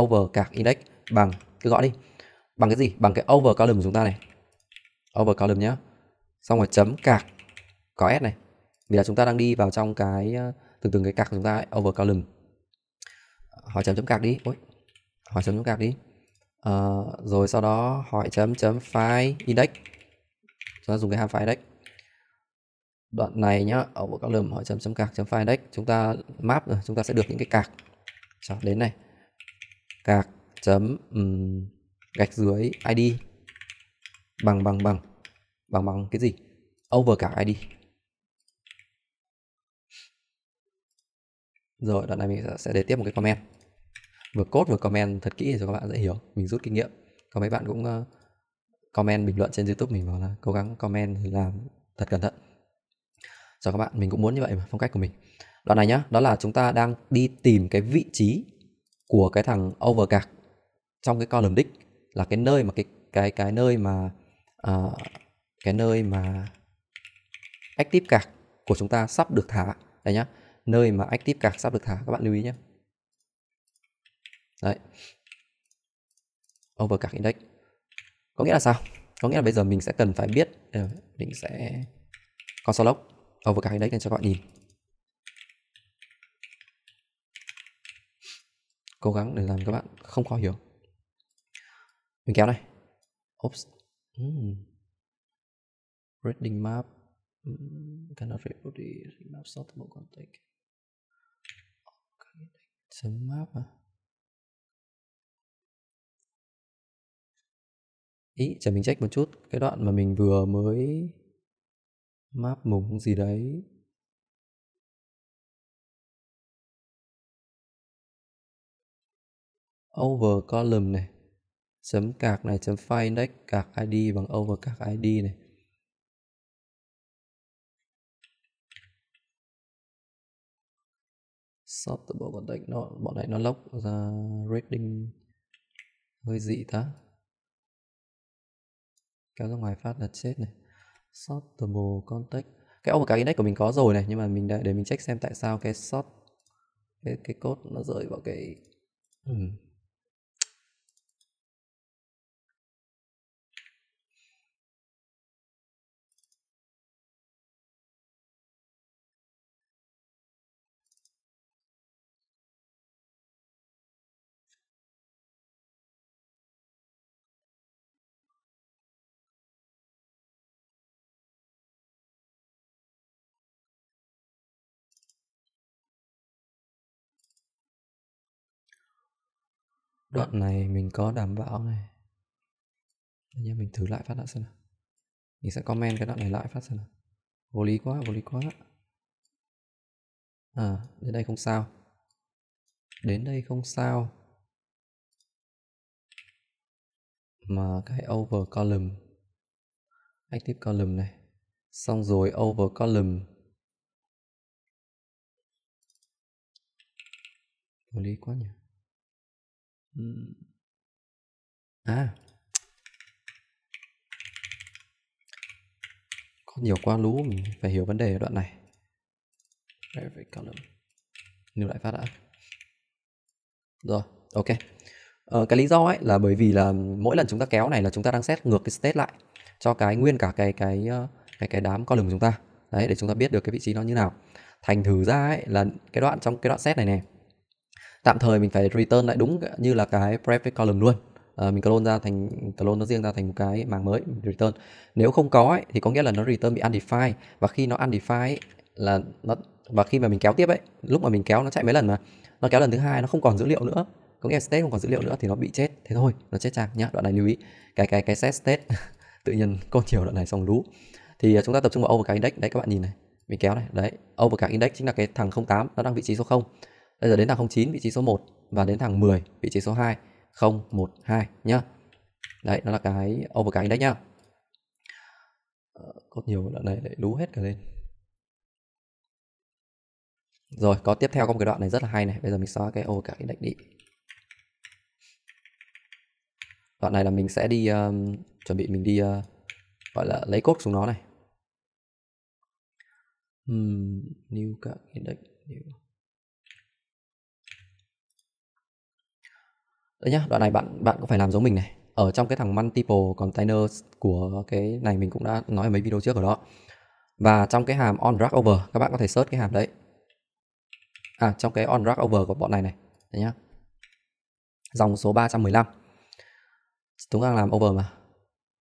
over cạc index bằng cứ gõ đi bằng cái gì bằng cái over column của chúng ta này over column nhá xong rồi chấm cạc có s này vì là chúng ta đang đi vào trong cái ờ, từng từng cái cạc của chúng ta ấy, over column hỏi chấm chấm cạc đi Ôi, hỏi chấm chấm cạc đi uh, rồi sau đó hỏi chấm chấm file index chúng ta dùng cái hàm file index đoạn này nhá ở bộ các lầm hỏi chấm chấm cạc chấm file chúng ta map rồi chúng ta sẽ được những cái cạc Chào, đến này cạc chấm um, gạch dưới id bằng bằng bằng bằng bằng cái gì over cả id rồi đoạn này mình sẽ để tiếp một cái comment vừa cốt vừa comment thật kỹ để cho các bạn dễ hiểu mình rút kinh nghiệm có mấy bạn cũng ờ, comment bình luận trên youtube mình bảo là cố gắng comment làm thật cẩn thận chào các bạn mình cũng muốn như vậy mà phong cách của mình đoạn này nhá đó là chúng ta đang đi tìm cái vị trí của cái thằng overcard trong cái column đích là cái nơi mà cái cái cái nơi mà uh, cái nơi mà active card của chúng ta sắp được thả đây nhá nơi mà active card sắp được thả các bạn lưu ý nhé đấy overcard index có nghĩa là sao có nghĩa là bây giờ mình sẽ cần phải biết ờ, mình sẽ console log overcar đấy nên cho các bạn nhìn cố gắng để làm các bạn không khó hiểu mình kéo này Oops. Mm. Reading map mm. cannot read the reading map sortable context. Okay. Some map à? Ý, chờ mình check một chút cái đoạn mà mình vừa mới map mùng gì đấy over column này chấm cạc này chấm find index cạc id bằng over cạc id này sortable còn đấy nó bọn này nó lốc ra reading hơi dị ta kéo ra ngoài phát là chết này sortable context cái ông cái index của mình có rồi này nhưng mà mình đã để mình check xem tại sao cái sort cái cái code nó rơi vào cái ừ. đoạn này mình có đảm bảo này nhé mình thử lại phát lại xem nào mình sẽ comment cái đoạn này lại phát xem nào vô lý quá vô lý quá à đến đây không sao đến đây không sao mà cái over column active column này xong rồi over column vô lý quá nhỉ à có nhiều quá lú mình phải hiểu vấn đề ở đoạn này every column lưu lại phát đã rồi ok ờ, cái lý do ấy là bởi vì là mỗi lần chúng ta kéo này là chúng ta đang xét ngược cái state lại cho cái nguyên cả cái cái ờ, cái cái đám column của chúng ta đấy để chúng ta biết được cái vị trí nó như nào thành thử ra ấy là cái đoạn trong cái đoạn xét này này tạm thời mình phải return lại đúng như là cái private column luôn à, mình clone ra thành clone nó riêng ra thành một cái mảng mới return nếu không có ấy, thì có nghĩa là nó return bị undefined và khi nó undefined là nó và khi mà mình kéo tiếp ấy lúc mà mình kéo nó chạy mấy lần mà nó kéo lần thứ hai nó không còn dữ liệu nữa có nghĩa là state không còn dữ liệu nữa thì nó bị chết thế thôi nó chết trang nhá đoạn này lưu ý cái cái cái set state tự nhiên con chiều đoạn này xong lú thì ờ, chúng ta tập trung vào overcar index đấy các bạn nhìn này mình kéo này đấy cả index chính là cái thằng 08 nó đang vị trí số 0 Bây giờ đến thằng 09 vị trí số 1 và đến thằng 10 vị trí số 2 0 1 2 nhá. Đấy, nó là cái over cái index nhá. Ờ, có nhiều đoạn này lại lú hết cả lên. Rồi, có tiếp theo có một cái đoạn này rất là hay này. Bây giờ mình xóa cái over cái index đi. Đoạn này là mình sẽ đi um, chuẩn bị mình đi uh, gọi là lấy cốt xuống nó này. Hmm, new các index new. đấy nhá đoạn này bạn bạn cũng phải làm giống mình này ở trong cái thằng multiple container của cái này mình cũng đã nói ở mấy video trước ở đó và trong cái hàm on drag over các bạn có thể search cái hàm đấy à trong cái on drag over của bọn này này đấy nhá dòng số 315 chúng đang làm over mà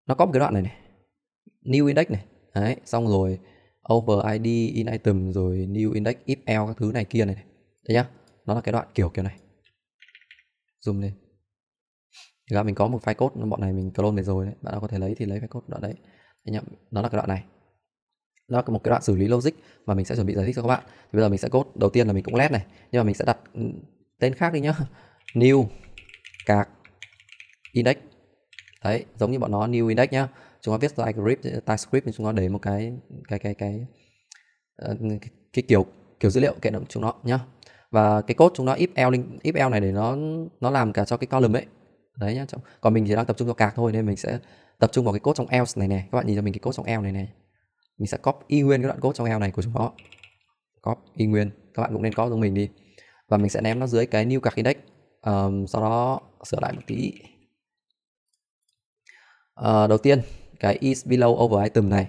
nó có một cái đoạn này này new index này đấy xong rồi over id in item rồi new index if else các thứ này kia này, này. đấy nhá nó là cái đoạn kiểu kiểu này zoom lên ra mình có một file code bọn này mình clone về rồi đấy bạn nào có thể lấy thì lấy file code đoạn đấy anh em đó là cái đoạn này đó là một cái đoạn xử lý logic mà mình sẽ chuẩn bị giải thích cho các bạn thì bây giờ mình sẽ code đầu tiên là mình cũng led này nhưng mà mình sẽ đặt ừ, tên khác đi nhá new cạc index đấy giống như bọn nó new index nhá chúng nó viết TypeScript TypeScript thì chúng nó để một cái cái cái cái cái, ờ, cái kiểu kiểu dữ liệu kệ động chúng nó nhá và cái code chúng nó if l if l này để nó nó làm cả cho cái column ấy đấy nhá còn mình thì đang tập trung vào cạc thôi nên mình sẽ tập trung vào cái code trong else này nè, các bạn nhìn cho mình cái code trong else này nè, mình sẽ copy nguyên cái đoạn code trong else này của chúng nó copy nguyên các bạn cũng nên copy giống mình đi và mình sẽ ném nó dưới cái new cạc index um, sau đó sửa lại một tí uh, đầu tiên cái is below over item này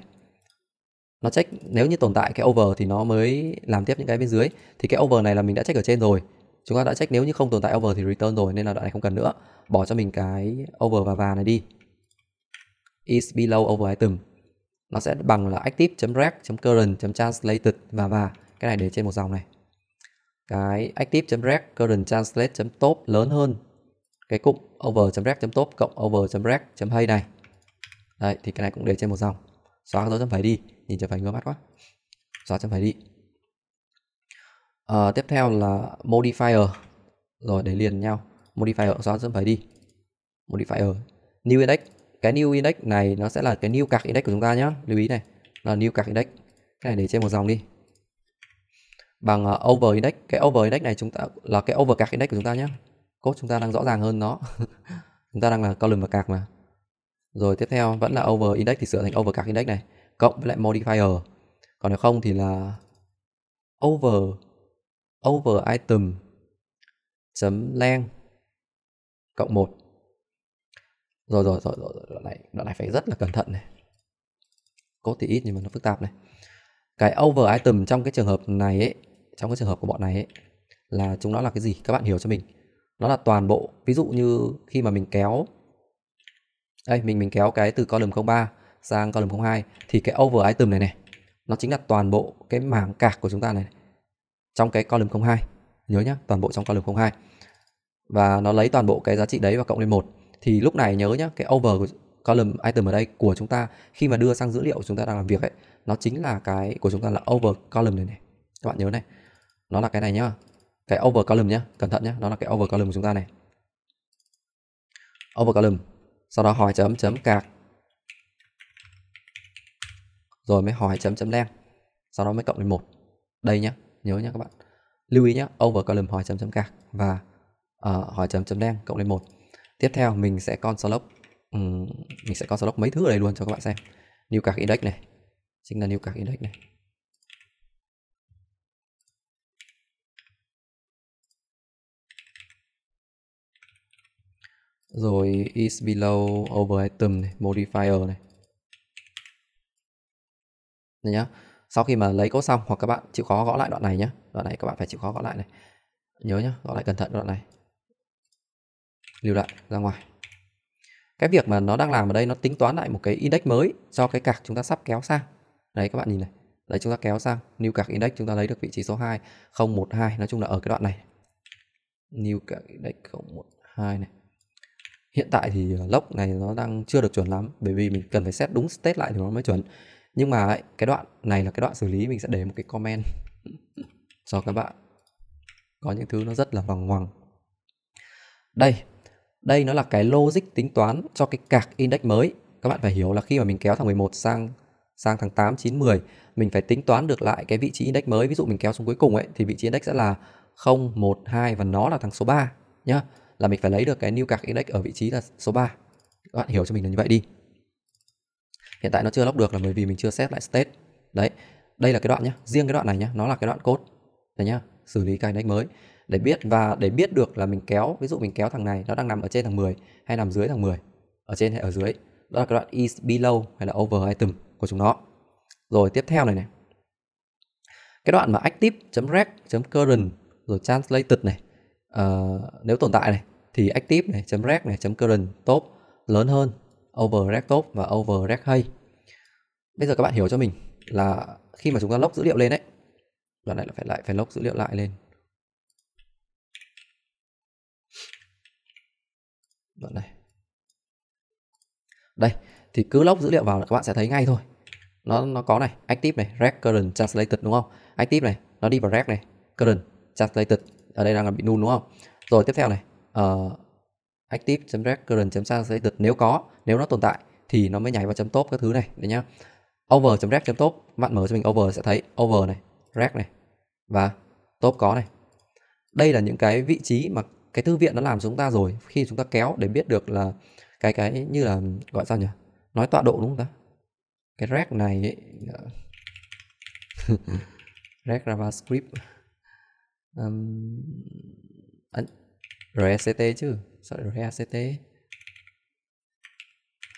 nó check nếu như tồn tại cái over thì nó mới làm tiếp những cái bên dưới thì cái over này là mình đã check ở trên rồi chúng ta đã check nếu như không tồn tại over thì return rồi nên là đoạn này không cần nữa bỏ cho mình cái over và và này đi is below over item nó sẽ bằng là active.rec.current.translated và và cái này để trên một dòng này cái active.rec current translate.top lớn hơn cái cụm over.rec.top cộng over.rec.hay này đây thì cái này cũng để trên một dòng xóa cái dấu chấm phẩy đi nhìn cho phải ngứa mắt quá xóa chấm phẩy đi à, tiếp theo là modifier rồi để liền nhau modifier xóa dấu phải đi modifier new index cái new index này nó sẽ là cái new card index của chúng ta nhé lưu ý này là new card index cái này để trên một dòng đi bằng uh, over index cái over index này chúng ta là cái over card index của chúng ta nhé cốt chúng ta đang rõ ràng hơn nó chúng ta đang là column và card mà rồi tiếp theo vẫn là over index thì sửa thành over card index này cộng với lại modifier còn nếu không thì là over over item chấm len cộng một rồi rồi rồi rồi, rồi đoạn này đoạn này phải rất là cẩn thận này cốt thì ít nhưng mà nó phức tạp này cái over item trong cái trường hợp này ấy trong cái trường hợp của bọn này ấy là chúng nó là cái gì các bạn hiểu cho mình nó là toàn bộ ví dụ như khi mà mình kéo đây mình mình kéo cái từ column 03 sang column 02 thì cái over item này này nó chính là toàn bộ cái mảng cạc của chúng ta này trong cái column 02 nhớ nhé toàn bộ trong column 02 và nó lấy toàn bộ cái giá trị đấy và cộng lên một thì lúc này nhớ nhé cái over của column item ở đây của chúng ta khi mà đưa sang dữ liệu chúng ta đang làm việc ấy nó chính là cái của chúng ta là over column này này các bạn nhớ này nó là cái này nhá cái over column nhá cẩn thận nhá nó là cái over column của chúng ta này over column sau đó hỏi chấm chấm cạc rồi mới hỏi chấm chấm len sau đó mới cộng lên một đây nhá nhớ nhé các bạn lưu ý nhé over column hỏi chấm chấm gạc và uh, hỏi chấm chấm đen cộng lên một tiếp theo mình sẽ con slop um, mình sẽ con slop mấy thứ ở đây luôn cho các bạn xem new card index này chính là new card index này rồi is below over item này modifier này Đấy nhá sau khi mà lấy code xong hoặc các bạn chịu khó gõ lại đoạn này nhé đoạn này các bạn phải chịu khó gõ lại này nhớ nhé gõ lại cẩn thận đoạn này lưu lại ra ngoài cái việc mà nó đang làm ở đây nó tính toán lại một cái index mới cho cái cạc chúng ta sắp kéo sang đấy các bạn nhìn này đấy chúng ta kéo sang new cạc index chúng ta lấy được vị trí số 2 012 nói chung là ở cái đoạn này new cạc index 012 này hiện tại thì ờ, lốc này nó đang chưa được chuẩn lắm bởi vì mình cần phải xét đúng state lại thì nó mới chuẩn nhưng mà ấy, cái đoạn này là cái đoạn xử lý mình sẽ để một cái comment cho các bạn có những thứ nó rất là vòng hoàng đây đây nó là cái logic tính toán cho cái cạc index mới các bạn phải hiểu là khi mà mình kéo thằng 11 sang sang tháng 8, 9, 10 mình phải tính toán được lại cái vị trí index mới ví dụ mình kéo xuống cuối cùng ấy thì vị trí index sẽ là 0, 1, 2 và nó là thằng số 3 nhá là mình phải lấy được cái new cạc index ở vị trí là số 3 các bạn hiểu cho mình là như vậy đi hiện tại nó chưa lock được là bởi vì mình chưa xét lại state đấy đây là cái đoạn nhá riêng cái đoạn này nhá nó là cái đoạn code đấy nhá xử lý cái index mới để biết và để biết được là mình kéo ví dụ mình kéo thằng này nó đang nằm ở trên thằng 10 hay nằm dưới thằng 10 ở trên hay ở dưới đó là cái đoạn is below hay là over item của chúng nó rồi tiếp theo này này cái đoạn mà active.rec.current rồi translated này uh, nếu tồn tại này thì active này .rec này .current top lớn hơn overreact tốt và overreact hay bây giờ các bạn hiểu cho mình là khi mà chúng ta lốc dữ liệu lên đấy đoạn này là phải lại phải lốc dữ liệu lại lên đoạn này đây thì cứ lốc dữ liệu vào là các bạn sẽ thấy ngay thôi nó nó có này active này rec current translated đúng không active này nó đi vào rec này current translated ở đây đang bị null đúng không rồi tiếp theo này uh, active.recurrent.site nếu có nếu nó tồn tại thì nó mới nhảy vào chấm top các thứ này đấy nhá over.rec top bạn mở cho mình over sẽ thấy over này rec này và top có này đây là những cái vị trí mà cái thư viện nó làm chúng ta rồi khi chúng ta kéo để biết được là cái cái như là gọi sao nhỉ nói tọa độ đúng không ta cái rec này ấy, rec javascript um, ấn chứ sau React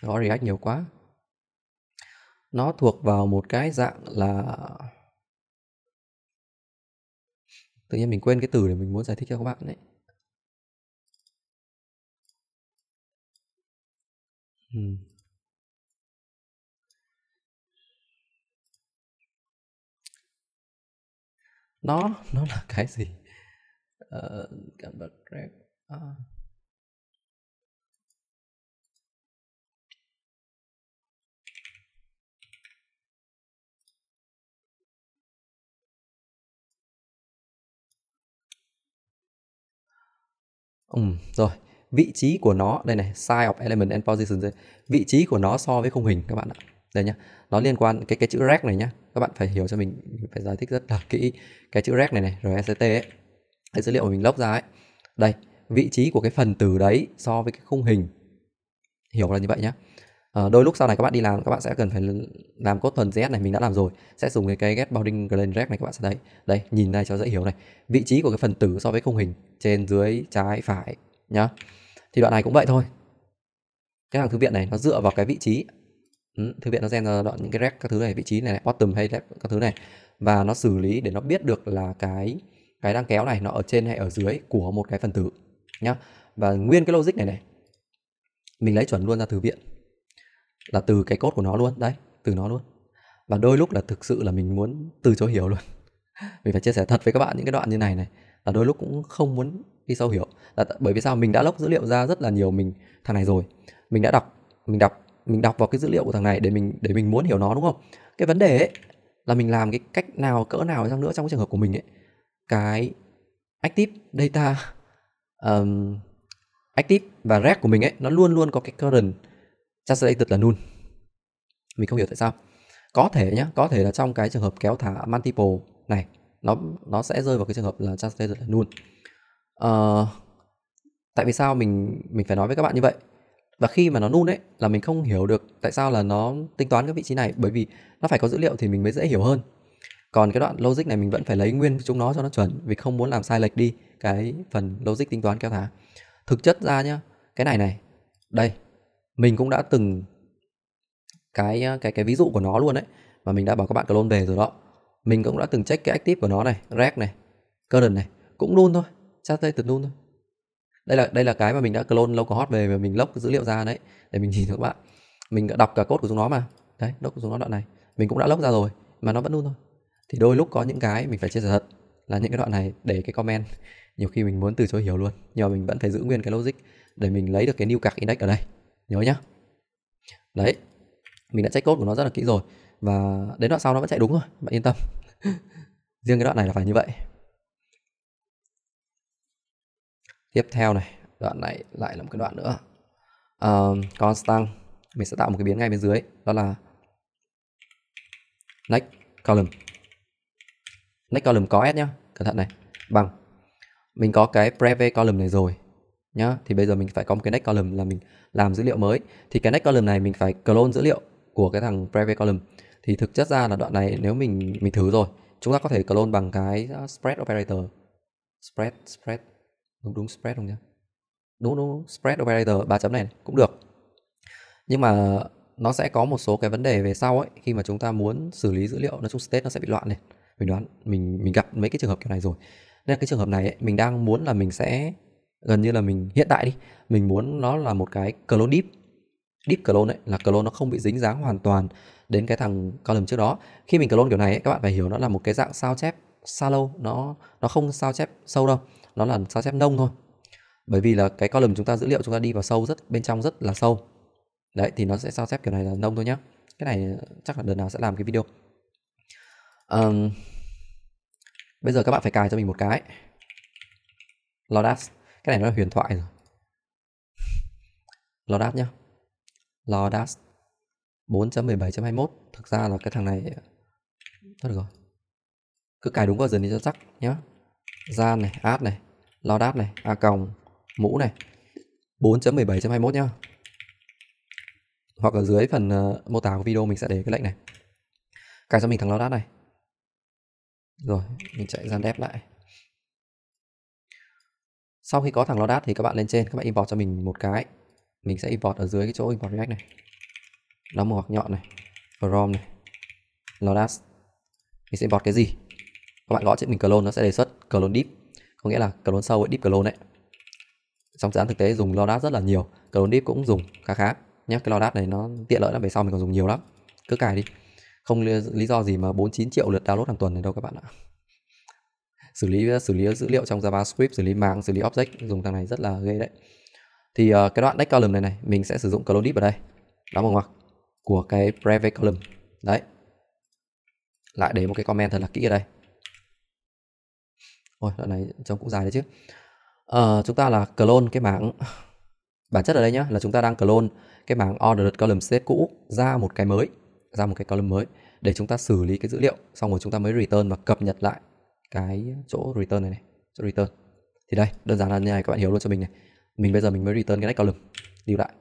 nó React nhiều quá nó thuộc vào một cái dạng là tự nhiên mình quên cái từ để mình muốn giải thích cho các bạn đấy hmm. nó nó là cái gì uh, cảm ơn ờ. Ừ, rồi vị trí của nó đây này size of element and position đây. vị trí của nó so với khung hình các bạn ạ đây nhá nó liên quan cái cái chữ rect này nhá các bạn phải hiểu cho mình phải giải thích rất là kỹ cái chữ rect này này rect ấy cái dữ liệu mà mình lốc ra ấy đây vị trí của cái phần từ đấy so với cái khung hình hiểu là như vậy nhá Ờ, đôi lúc sau này các bạn đi làm các bạn sẽ cần phải làm cốt thuần JS này mình đã làm rồi sẽ dùng cái cái get bounding gradient rect này các bạn sẽ thấy đây nhìn đây cho dễ hiểu này vị trí của cái phần tử so với khung hình trên dưới trái phải nhá thì đoạn này cũng vậy thôi cái hàng thư viện này nó dựa vào cái vị trí ừ, thư viện nó gen ra đoạn những cái rect các thứ này vị trí này, này bottom hay rect các thứ này và nó xử lý để nó biết được là cái cái đang kéo này nó ở trên hay ở dưới của một cái phần tử nhá và nguyên cái logic này này mình lấy chuẩn luôn ra thư viện là từ cái cốt của nó luôn đấy từ nó luôn và đôi lúc là thực sự là mình muốn từ chỗ hiểu luôn mình phải chia sẻ thật với các bạn những cái đoạn như này này là đôi lúc cũng không muốn đi sâu hiểu là bởi vì sao mình đã lốc dữ liệu ra rất là nhiều mình thằng này rồi mình đã đọc mình đọc mình đọc vào cái dữ liệu của thằng này để mình để mình muốn hiểu nó đúng không cái vấn đề ấy là mình làm cái cách nào cỡ nào trong nữa trong cái trường hợp của mình ấy cái active data um, active và rec của mình ấy nó luôn luôn có cái current translated là null mình không hiểu tại sao có thể nhé, có thể là trong cái trường hợp kéo thả multiple này nó nó sẽ rơi vào cái trường hợp là translated là null uh, ờ, tại vì sao mình mình phải nói với các bạn như vậy và khi mà nó null đấy là mình không hiểu được tại sao là nó tính toán cái vị trí này bởi vì nó phải có dữ liệu thì mình mới dễ hiểu hơn còn cái đoạn logic này mình vẫn phải lấy nguyên chúng nó cho nó chuẩn vì không muốn làm sai lệch đi cái phần logic tính toán kéo thả thực chất ra nhá cái này này đây mình cũng đã từng cái cái cái ví dụ của nó luôn đấy mà mình đã bảo các bạn clone về rồi đó mình cũng đã từng check cái active của nó này rec này current này cũng luôn thôi chat đây từ luôn thôi đây là đây là cái mà mình đã clone hot về và mình lốc dữ liệu ra đấy để mình nhìn các bạn mình đã đọc cả cốt của chúng nó mà đấy lốc của chúng nó đoạn này mình cũng đã lốc ra rồi mà nó vẫn luôn thôi thì đôi lúc có những cái mình phải chia sẻ thật là những cái đoạn này để cái comment nhiều khi mình muốn từ chối hiểu luôn nhưng mà mình vẫn phải giữ nguyên cái logic để mình lấy được cái new card index ở đây nhớ nhá đấy mình đã check code của nó rất là kỹ rồi và đến đoạn sau nó vẫn chạy đúng rồi bạn yên tâm riêng cái đoạn này là phải như vậy tiếp theo này đoạn này lại là một cái đoạn nữa uh, constant mình sẽ tạo một cái biến ngay bên dưới đó là next column next column có s nhá cẩn thận này bằng mình có cái preve column này rồi nhá thì bây giờ mình phải có một cái next column là mình làm dữ liệu mới thì cái next column này mình phải clone dữ liệu của cái thằng private column thì thực chất ra là đoạn này nếu mình mình thử rồi chúng ta có thể clone bằng cái spread operator spread spread đúng đúng spread không nhá đúng đúng spread operator ba chấm này cũng được nhưng mà nó sẽ có một số cái vấn đề về sau ấy khi mà chúng ta muốn xử lý dữ liệu nói chung state nó sẽ bị loạn này mình đoán mình mình gặp mấy cái trường hợp kiểu này rồi nên cái trường hợp này ấy, mình đang muốn là mình sẽ gần như là mình hiện tại đi mình muốn nó là một cái clone deep deep clone ấy là clone nó không bị dính dáng hoàn toàn đến cái thằng column trước đó khi mình clone kiểu này ấy, các bạn phải hiểu nó là một cái dạng sao chép shallow nó nó không sao chép sâu đâu nó là sao chép nông thôi bởi vì là cái column chúng ta dữ liệu chúng ta đi vào sâu rất bên trong rất là sâu đấy thì nó sẽ sao chép kiểu này là nông thôi nhá cái này chắc là đợt nào sẽ làm cái video um, bây giờ các bạn phải cài cho mình một cái Lodas cái này nó là huyền thoại rồi Lodas nhá Lodas 4.17.21 Thực ra là cái thằng này Thôi được rồi Cứ cài đúng vào dần đi cho chắc nhá Gian này, ad này, Lodas này, a còng, mũ này 4.17.21 nhá Hoặc ở dưới phần uh, mô tả của video mình sẽ để cái lệnh này Cài cho mình thằng Lodas này Rồi, mình chạy gian đép lại sau khi có thằng Lodat thì các bạn lên trên các bạn import cho mình một cái mình sẽ import ở dưới cái chỗ import react này nó một ngoặc nhọn này from này Lodat mình sẽ import cái gì các bạn gõ chữ mình clone nó sẽ đề xuất clone deep có nghĩa là clone sâu ấy, deep clone đấy trong dự án thực tế dùng Lodat rất là nhiều clone deep cũng dùng khá khá nhé cái Lodat này nó tiện lợi lắm về sau mình còn dùng nhiều lắm cứ cài đi không lý do gì mà 49 triệu lượt download hàng tuần này đâu các bạn ạ xử lý xử lý dữ liệu trong JavaScript, xử lý mạng, xử lý object dùng thằng này rất là ghê đấy. Thì uh, cái đoạn next column này này, mình sẽ sử dụng clonip ở đây. Đóng một ngoặc của cái private column. Đấy. Lại để một cái comment thật là kỹ ở đây. Ôi, đoạn này trông cũng dài đấy chứ. Uh, chúng ta là clone cái mảng bản chất ở đây nhá là chúng ta đang clone cái mảng ordered column state cũ ra một cái mới ra một cái column mới để chúng ta xử lý cái dữ liệu xong rồi chúng ta mới return và cập nhật lại cái chỗ return này này chỗ return thì đây đơn giản là như này các bạn hiểu luôn cho mình này mình bây giờ mình mới return cái next column lưu lại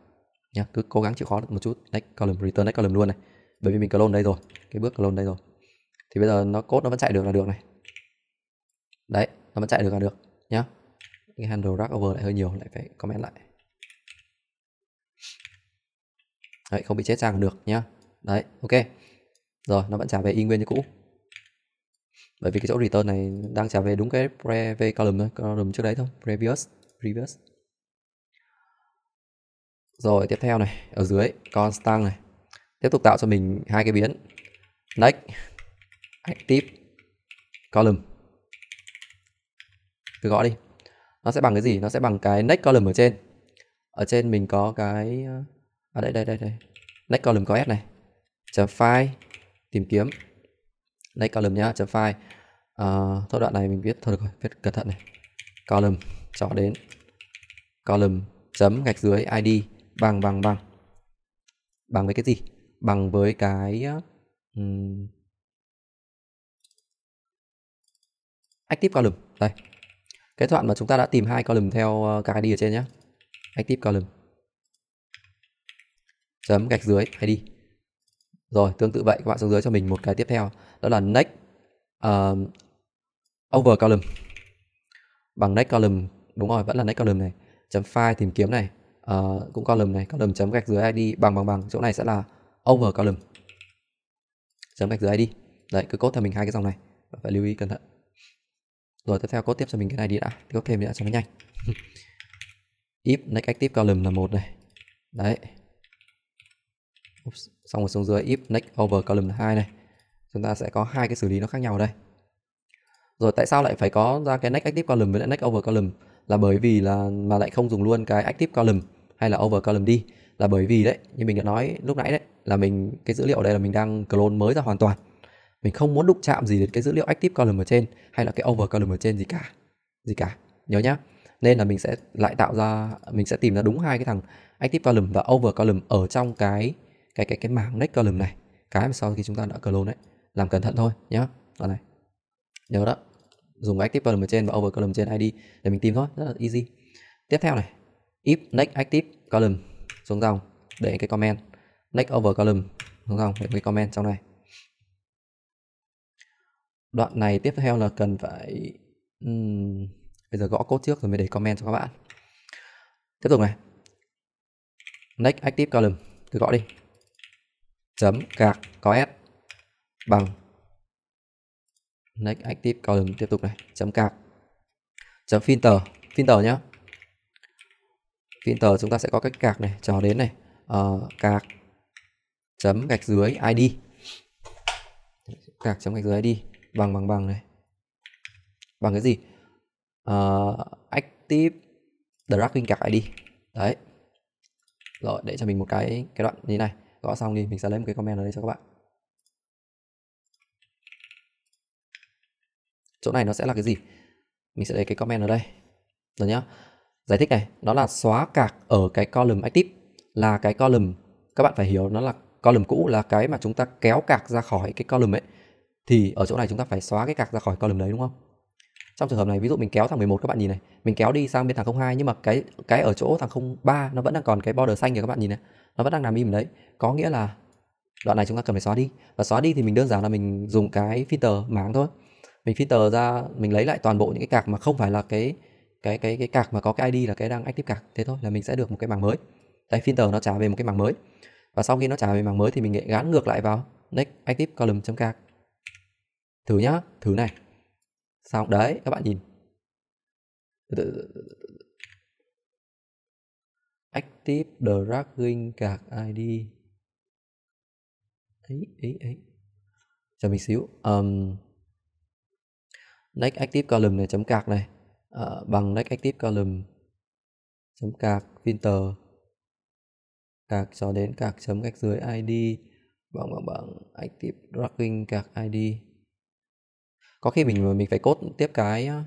nhá cứ cố gắng chịu khó một chút next column return next column luôn này bởi vì mình clone đây rồi cái bước clone đây rồi thì bây giờ nó code nó vẫn chạy được là được này đấy nó vẫn chạy được là được nhá cái handle rack over lại hơi nhiều lại phải comment lại đấy không bị chết sang được nhá đấy ok rồi nó vẫn trả về y nguyên như cũ bởi vì cái chỗ return này đang trả về đúng cái pre v column thôi column trước đấy thôi previous previous rồi tiếp theo này ở dưới constant này tiếp tục tạo cho mình hai cái biến next active column cứ gõ đi nó sẽ bằng cái gì nó sẽ bằng cái next column ở trên ở trên mình có cái à, à đây đây đây đây next column có s này chấm file tìm kiếm đây column nhá chấm file uh, thôi đoạn này mình viết thôi được rồi viết cẩn thận này column cho đến column chấm gạch dưới id bằng bằng bằng bằng với cái gì bằng với cái um, active column đây cái đoạn mà chúng ta đã tìm hai column theo ờ, cái id ở trên nhé active column chấm gạch dưới id rồi tương tự vậy các bạn xuống dưới cho mình một cái tiếp theo đó là next uh, over column bằng next column đúng rồi vẫn là next column này chấm file tìm kiếm này uh, cũng column này column chấm gạch dưới id bằng bằng bằng chỗ này sẽ là over column chấm gạch dưới id đấy cứ cốt theo mình hai cái dòng này phải lưu ý cẩn thận rồi tiếp theo cốt tiếp cho mình cái này đi đã cốt thêm nữa cho nó nhanh if next active column là một này đấy xong rồi xuống dưới if next over column 2 này chúng ta sẽ có hai cái xử lý nó khác nhau đây rồi tại sao lại phải có ra cái next active column với lại next over column là bởi vì là mà lại không dùng luôn cái active column hay là over column đi là bởi vì đấy như mình đã nói lúc nãy đấy là mình cái dữ liệu đây là mình đang clone mới ra hoàn toàn mình không muốn đụng chạm gì đến cái dữ liệu active column ở trên hay là cái over column ở trên gì cả gì cả nhớ nhá nên là mình sẽ lại tạo ra mình sẽ tìm ra đúng hai cái thằng active column và over column ở trong cái cái cái cái mảng next column này cái mà sau khi chúng ta đã clone đấy làm cẩn thận thôi nhá đó này nhớ đó dùng active column ở trên và over column trên id để mình tìm thôi rất là easy tiếp theo này if next active column xuống dòng để cái comment next over column xuống dòng để cái comment trong này đoạn này tiếp theo là cần phải uhm, bây giờ gõ cốt trước rồi mới để comment cho các bạn tiếp tục này next active column cứ gõ đi chấm gạc có s bằng next active column tiếp tục này chấm gạc chấm filter filter nhá filter chúng ta sẽ có cách gạc này cho đến này uh, chấm gạch dưới id gạc chấm gạch dưới id bằng bằng bằng này bằng cái gì uh, active dragging gạc id đấy rồi để cho mình một cái cái đoạn như này gõ xong đi mình sẽ lấy một cái comment ở đây cho các bạn chỗ này nó sẽ là cái gì mình sẽ lấy cái comment ở đây rồi nhá giải thích này đó là xóa cạc ở cái column active là cái column các bạn phải hiểu nó là column cũ là cái mà chúng ta kéo cạc ra khỏi cái column ấy thì ở chỗ này chúng ta phải xóa cái cạc ra khỏi column đấy đúng không trong trường hợp này ví dụ mình kéo thằng 11 các bạn nhìn này mình kéo đi sang bên thằng 02 nhưng mà cái cái ở chỗ thằng 03 nó vẫn đang còn cái border xanh kìa các bạn nhìn này nó vẫn đang nằm im đấy có nghĩa là đoạn này chúng ta cần phải xóa đi và xóa đi thì mình đơn giản là mình dùng cái filter mảng thôi mình filter ra mình lấy lại toàn bộ những cái cạc mà không phải là cái cái cái cái cạc mà có cái ID là cái đang active cạc thế thôi là mình sẽ được một cái mảng mới đây filter nó trả về một cái mảng mới và sau khi nó trả về mảng mới thì mình gán ngược lại vào next active column cạc thử nhá thử này xong đấy các bạn nhìn active dragging card id ấy ấy ấy chờ mình xíu um, next active column này chấm cạc này uh, bằng next active column chấm cạc filter cạc cho đến cạc chấm cách dưới id bằng bằng bằng active dragging card id có khi mình mình phải cốt tiếp cái à,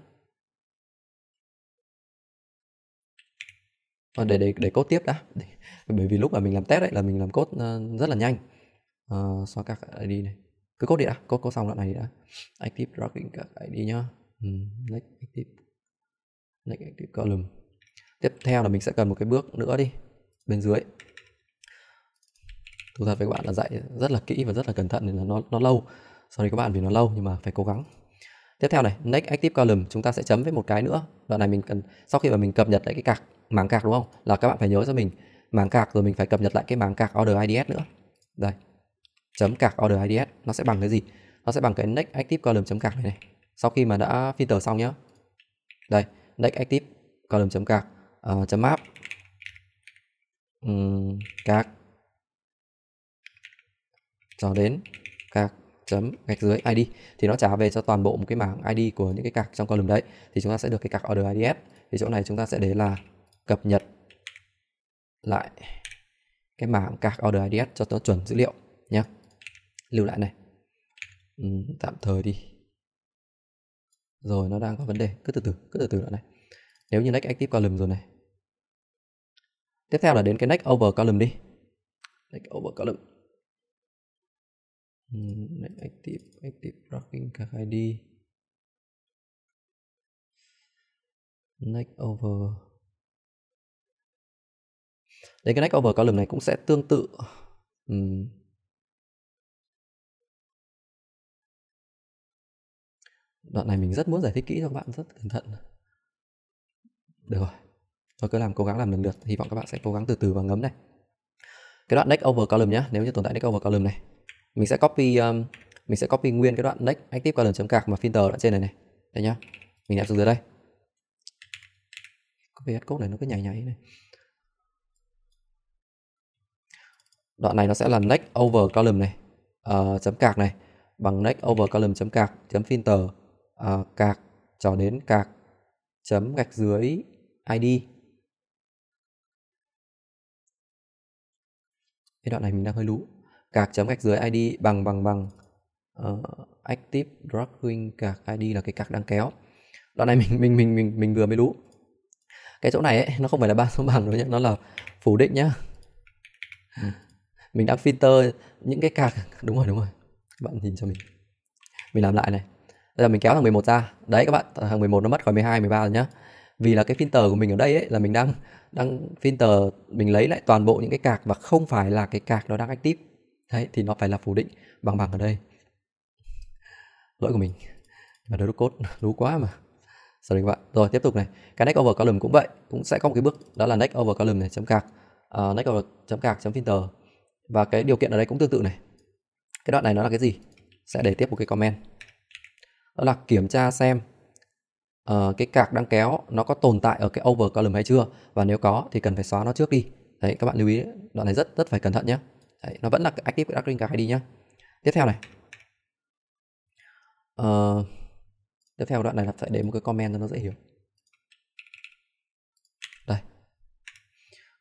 để để để cốt tiếp đã bởi vì lúc mà mình làm test đấy là mình làm cốt ờ, rất là nhanh à, so các ID này cứ cốt đi đã cốt cốt xong đoạn này đã active dragging các ID nhá ừ, next active next active column tiếp theo là mình sẽ cần một cái bước nữa đi bên dưới thú thật với các bạn là dạy rất là kỹ và rất là cẩn thận nên là nó nó lâu sau sorry các bạn vì nó lâu nhưng mà phải cố gắng tiếp theo này next active column chúng ta sẽ chấm với một cái nữa đoạn này mình cần sau khi mà mình cập nhật lại cái cạc mảng cạc đúng không là các bạn phải nhớ cho mình mảng cạc rồi mình phải cập nhật lại cái mảng cạc order ids nữa đây chấm cạc order ids nó sẽ bằng cái gì nó sẽ bằng cái next active column chấm cạc này này sau khi mà đã filter xong nhá đây next active column chấm cạc uh, chấm map um, cạc cho đến cạc chấm gạch dưới ID thì nó trả về cho toàn bộ một cái mảng ID của những cái cạc trong column đấy thì chúng ta sẽ được cái cạc order IDS thì chỗ này chúng ta sẽ để là cập nhật lại cái mảng cạc order IDS cho nó chuẩn dữ liệu nhé lưu lại này ừ, tạm thời đi rồi nó đang có vấn đề cứ từ từ cứ từ từ lại này nếu như next active column rồi này tiếp theo là đến cái next over column đi next over column Hmm, active active tracking card id next over Đây cái next over column này cũng sẽ tương tự um, đoạn này mình rất muốn giải thích kỹ cho các bạn rất cẩn thận được rồi tôi cứ làm cố gắng làm lần lượt hy vọng các bạn sẽ cố gắng từ từ và ngấm này cái đoạn next over column nhé nếu như tồn tại next over column này mình sẽ copy um, mình sẽ copy nguyên cái đoạn next active column cạc mà filter đoạn trên này này đây nhá mình ném xuống dưới đây copy hết code này nó cứ nhảy nhảy này đoạn này nó sẽ là next over column này uh, chấm cạc này bằng next over column chấm cạc chấm filter uh, cạc cho đến cạc chấm gạch dưới id cái đoạn này mình đang hơi lú cạc chấm gạch dưới id bằng bằng bằng uh, active drag wing cạc id là cái cạc đang kéo đoạn này mình mình mình mình mình vừa mới lũ cái chỗ này ấy, nó không phải là ba số bằng đâu nhé nó là phủ định nhá mình đang filter những cái cạc đúng rồi đúng rồi các bạn nhìn cho mình mình làm lại này bây giờ mình kéo thằng 11 ra đấy các bạn thằng 11 nó mất khỏi 12 13 rồi nhá vì là cái filter của mình ở đây ấy, là mình đang đang filter mình lấy lại toàn bộ những cái cạc và không phải là cái cạc nó đang active Đấy, thì nó phải là phủ định bằng bằng ở đây. Lỗi của mình. Mà đối code lú quá mà. Sorry các bạn. Rồi tiếp tục này. Cái next over column cũng vậy, cũng sẽ có một cái bước đó là next over column này chấm gạch uh, ờ, next over chấm gạch chấm filter. Và cái điều kiện ở đây cũng tương tự này. Cái đoạn này nó là cái gì? Sẽ để tiếp một cái comment. Đó là kiểm tra xem uh, cái cạc đang kéo nó có tồn tại ở cái over column hay chưa và nếu có thì cần phải xóa nó trước đi. Đấy các bạn lưu ý đoạn này rất rất phải cẩn thận nhé. Đấy, nó vẫn là active dark link ID nhá tiếp theo này uh, tiếp theo đoạn này là phải để một cái comment cho nó dễ hiểu đây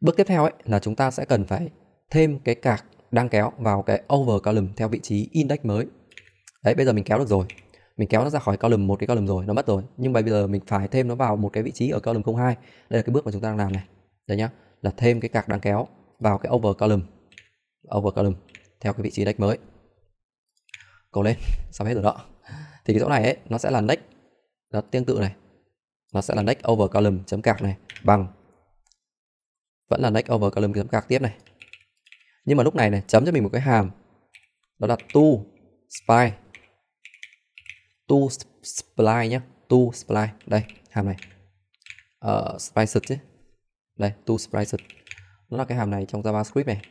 bước tiếp theo ấy là chúng ta sẽ cần phải thêm cái cạc đang kéo vào cái over column theo vị trí index mới đấy bây giờ mình kéo được rồi mình kéo nó ra khỏi column một cái column rồi nó mất rồi nhưng mà bây giờ mình phải thêm nó vào một cái vị trí ở column 02 đây là cái bước mà chúng ta đang làm này đấy nhá là thêm cái cạc đang kéo vào cái over column over column theo cái vị trí index mới cầu lên xong hết rồi đó thì cái chỗ này ấy, nó sẽ là index nó tương tự này nó sẽ là index over column chấm cạc này bằng vẫn là index over column chấm cạc tiếp này nhưng mà lúc này này chấm cho mình một cái hàm đó là to spline to spline nhé to spline đây hàm này uh, ờ, spline chứ đây to spline nó là cái hàm này trong javascript này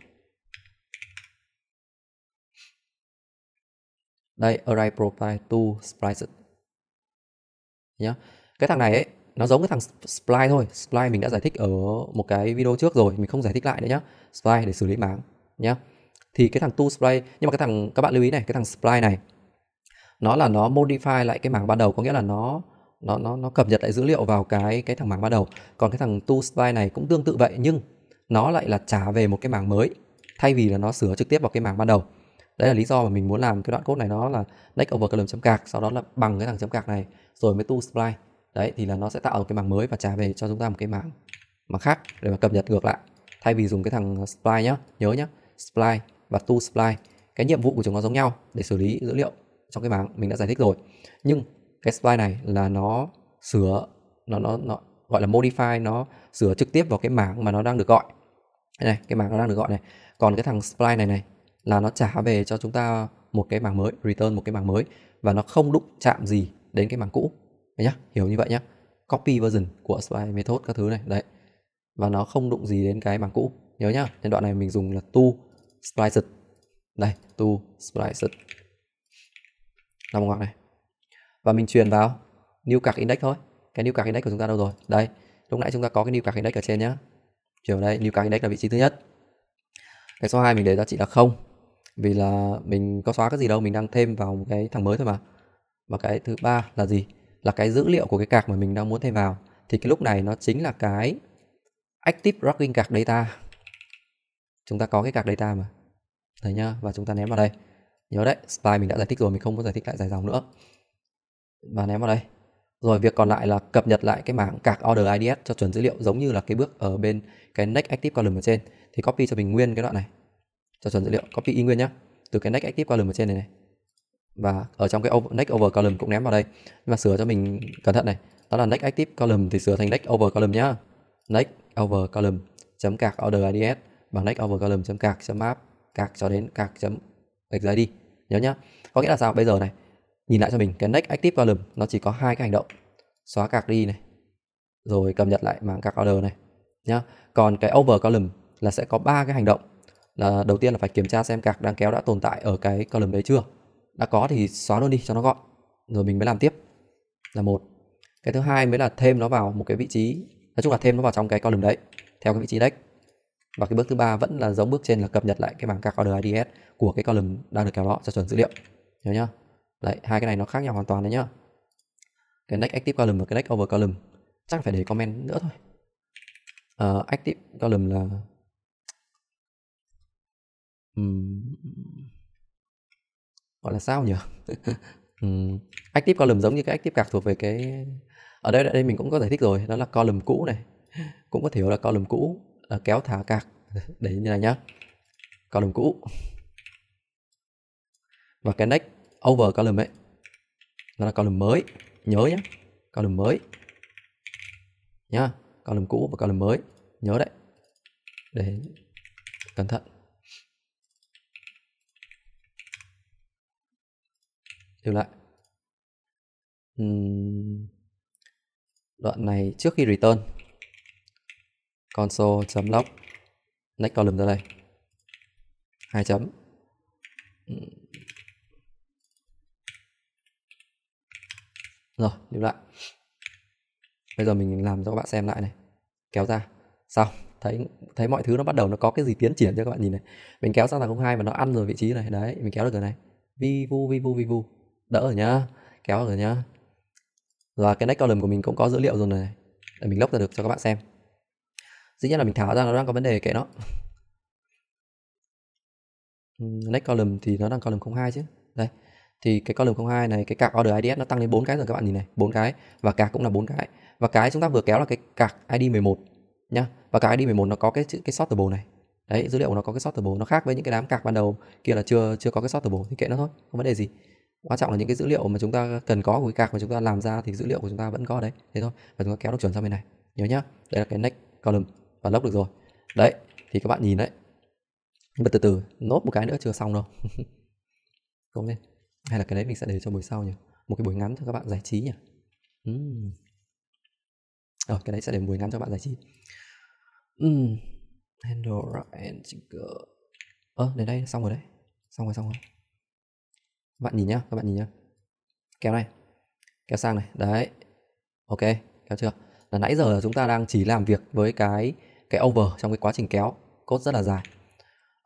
đây array profile to spliced nhá cái thằng này ấy nó giống cái thằng spline thôi spline mình đã giải thích ở một cái video trước rồi mình không giải thích lại nữa nhá spline để xử lý mảng nhá thì cái thằng to spline nhưng mà cái thằng các bạn lưu ý này cái thằng spline này nó là nó modify lại cái mảng ban đầu có nghĩa là nó nó nó nó cập nhật lại dữ liệu vào cái cái thằng mảng ban đầu còn cái thằng to spline này cũng tương tự vậy nhưng nó lại là trả về một cái mảng mới thay vì là nó sửa trực tiếp vào cái mảng ban đầu đấy là lý do mà mình muốn làm cái đoạn code này nó là next over column chấm cạc sau đó là bằng cái thằng chấm cạc này rồi mới to spline đấy thì là nó sẽ tạo một cái mảng mới và trả về cho chúng ta một cái mảng mà khác để mà cập nhật ngược lại thay vì dùng cái thằng spline nhá nhớ nhá spline và to spline cái nhiệm vụ của chúng nó giống nhau để xử lý dữ liệu trong cái mảng mình đã giải thích rồi nhưng cái spline này là nó sửa nó nó nó gọi là modify nó sửa trực tiếp vào cái mảng mà nó đang được gọi này cái mảng nó đang được gọi này còn cái thằng spline này này là nó trả về cho chúng ta một cái mảng mới return một cái mảng mới và nó không đụng chạm gì đến cái mảng cũ đấy nhá hiểu như vậy nhá copy version của spy method các thứ này đấy và nó không đụng gì đến cái mảng cũ nhớ nhá nên đoạn này mình dùng là to spliced đây to spliced làm ngoặc này và mình truyền vào new card index thôi cái new card index của chúng ta đâu rồi đây lúc nãy chúng ta có cái new card index ở trên nhá chuyển vào đây new card index là vị trí thứ nhất cái số 2 mình để giá trị là không vì là mình có xóa cái gì đâu mình đang thêm vào một cái thằng mới thôi mà và cái thứ ba là gì là cái dữ liệu của cái cạc mà mình đang muốn thêm vào thì cái lúc này nó chính là cái active rocking cạc data chúng ta có cái cạc data mà thấy nhá và chúng ta ném vào đây nhớ đấy spy mình đã giải thích rồi mình không có giải thích lại dài dòng nữa và ném vào đây rồi việc còn lại là cập nhật lại cái mảng cạc order ids cho chuẩn dữ liệu giống như là cái bước ở bên cái next active column ở trên thì copy cho mình nguyên cái đoạn này cho chuẩn dữ liệu copy y nguyên nhé từ cái next active column ở trên này này và ở trong cái over, next over column cũng ném vào đây nhưng mà sửa cho mình cẩn thận này đó là next active column thì sửa thành next over column nhá next over column chấm cạc order ids bằng next over column chấm cạc chấm map cạc cho đến cạc chấm gạch đi nhớ nhá có nghĩa là sao bây giờ này nhìn lại cho mình cái next active column nó chỉ có hai cái hành động xóa cạc đi này rồi cập nhật lại mảng cạc order này nhá còn cái over column là sẽ có ba cái hành động là đầu tiên là phải kiểm tra xem cạc đang kéo đã tồn tại ở cái column đấy chưa đã có thì xóa luôn đi cho nó gọn rồi mình mới làm tiếp là một cái thứ hai mới là thêm nó vào một cái vị trí nói chung là thêm nó vào trong cái column đấy theo cái vị trí deck và cái bước thứ ba vẫn là giống bước trên là cập nhật lại cái bảng các order IDS của cái column đang được kéo đó cho chuẩn dữ liệu nhớ nhá đấy hai cái này nó khác nhau hoàn toàn đấy nhá cái next active column và cái next over column chắc phải để comment nữa thôi uh, active column là gọi là sao nhỉ um, active column giống như cái active card thuộc về cái ở đây ở đây mình cũng có giải thích rồi đó là column cũ này cũng có thể hiểu là column cũ là ờ, kéo thả card để như này nhá column cũ và cái next over column ấy nó là column mới nhớ nhé column mới nhá column cũ và column mới nhớ đấy để cẩn thận lưu lại đoạn này trước khi return console.log next column ra đây hai chấm rồi lưu lại bây giờ mình làm cho các bạn xem lại này kéo ra xong thấy thấy mọi thứ nó bắt đầu nó có cái gì tiến triển cho các bạn nhìn này mình kéo sang là không hai và nó ăn rồi vị trí này đấy mình kéo được rồi này vi vu vi vu vi vu đỡ rồi nhá kéo rồi nhá và cái next column của mình cũng có dữ liệu rồi này để mình lốc ra được cho các bạn xem dĩ nhiên là mình tháo ra nó đang có vấn đề kệ nó next column thì nó đang column 02 chứ đây thì cái column 02 này cái cạc order IDS nó tăng lên bốn cái rồi các bạn nhìn này bốn cái và cạc cũng là bốn cái và cái chúng ta vừa kéo là cái cạc ID 11 nhá và cái ID 11 nó có cái chữ cái sortable này đấy dữ liệu của nó có cái sortable nó khác với những cái đám cạc ban đầu kia là chưa chưa có cái sortable thì kệ nó thôi không vấn đề gì quan trọng là những cái dữ liệu mà chúng ta cần có của cái cạc mà chúng ta làm ra thì dữ liệu của chúng ta vẫn có đấy thế thôi và chúng ta kéo đốc chuẩn sang bên này nhớ nhá đây là cái next column và lốc được rồi đấy thì các bạn nhìn đấy nhưng mà từ từ nốt một cái nữa chưa xong đâu không lên hay là cái đấy mình sẽ để cho buổi sau nhỉ một cái buổi ngắn cho các bạn giải trí nhỉ uhm. rồi cái đấy sẽ để buổi ngắn cho các bạn giải trí uhm. handle right and trigger ờ đến đây xong rồi đấy xong rồi xong rồi các bạn nhìn nhá các bạn nhìn nhá kéo này kéo sang này đấy ok kéo chưa là nãy giờ là chúng ta đang chỉ làm việc với cái cái over trong cái quá trình kéo cốt rất là dài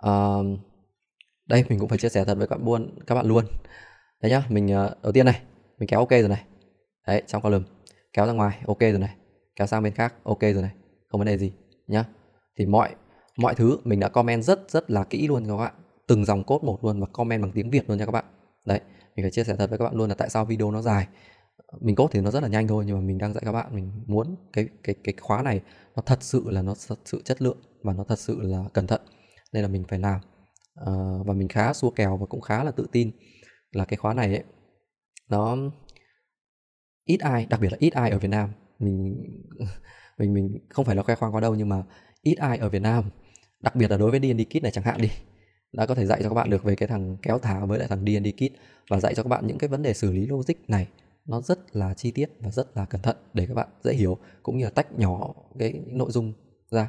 uh, đây mình cũng phải chia sẻ thật với các buôn các bạn luôn đấy nhá mình uh, đầu tiên này mình kéo ok rồi này đấy trong column kéo ra ngoài ok rồi này kéo sang bên khác ok rồi này không vấn đề gì nhá thì mọi mọi thứ mình đã comment rất rất là kỹ luôn các bạn từng dòng cốt một luôn và comment bằng tiếng việt luôn nha các bạn đấy mình phải chia sẻ thật với các bạn luôn là tại sao video nó dài mình cốt thì nó rất là nhanh thôi nhưng mà mình đang dạy các bạn mình muốn cái cái cái khóa này nó thật sự là nó thật sự chất lượng và nó thật sự là cẩn thận nên là mình phải làm à, và mình khá xua kèo và cũng khá là tự tin là cái khóa này ấy, nó ít ai đặc biệt là ít ai ở Việt Nam mình mình mình không phải là khoe khoang quá đâu nhưng mà ít ai ở Việt Nam đặc biệt là đối với D&D kit này chẳng hạn đi đã có thể dạy cho các bạn được về cái thằng kéo thả với lại thằng D&D Kit và dạy cho các bạn những cái vấn đề xử lý logic này nó rất là chi tiết và rất là cẩn thận để các bạn dễ hiểu cũng như là tách nhỏ cái nội dung ra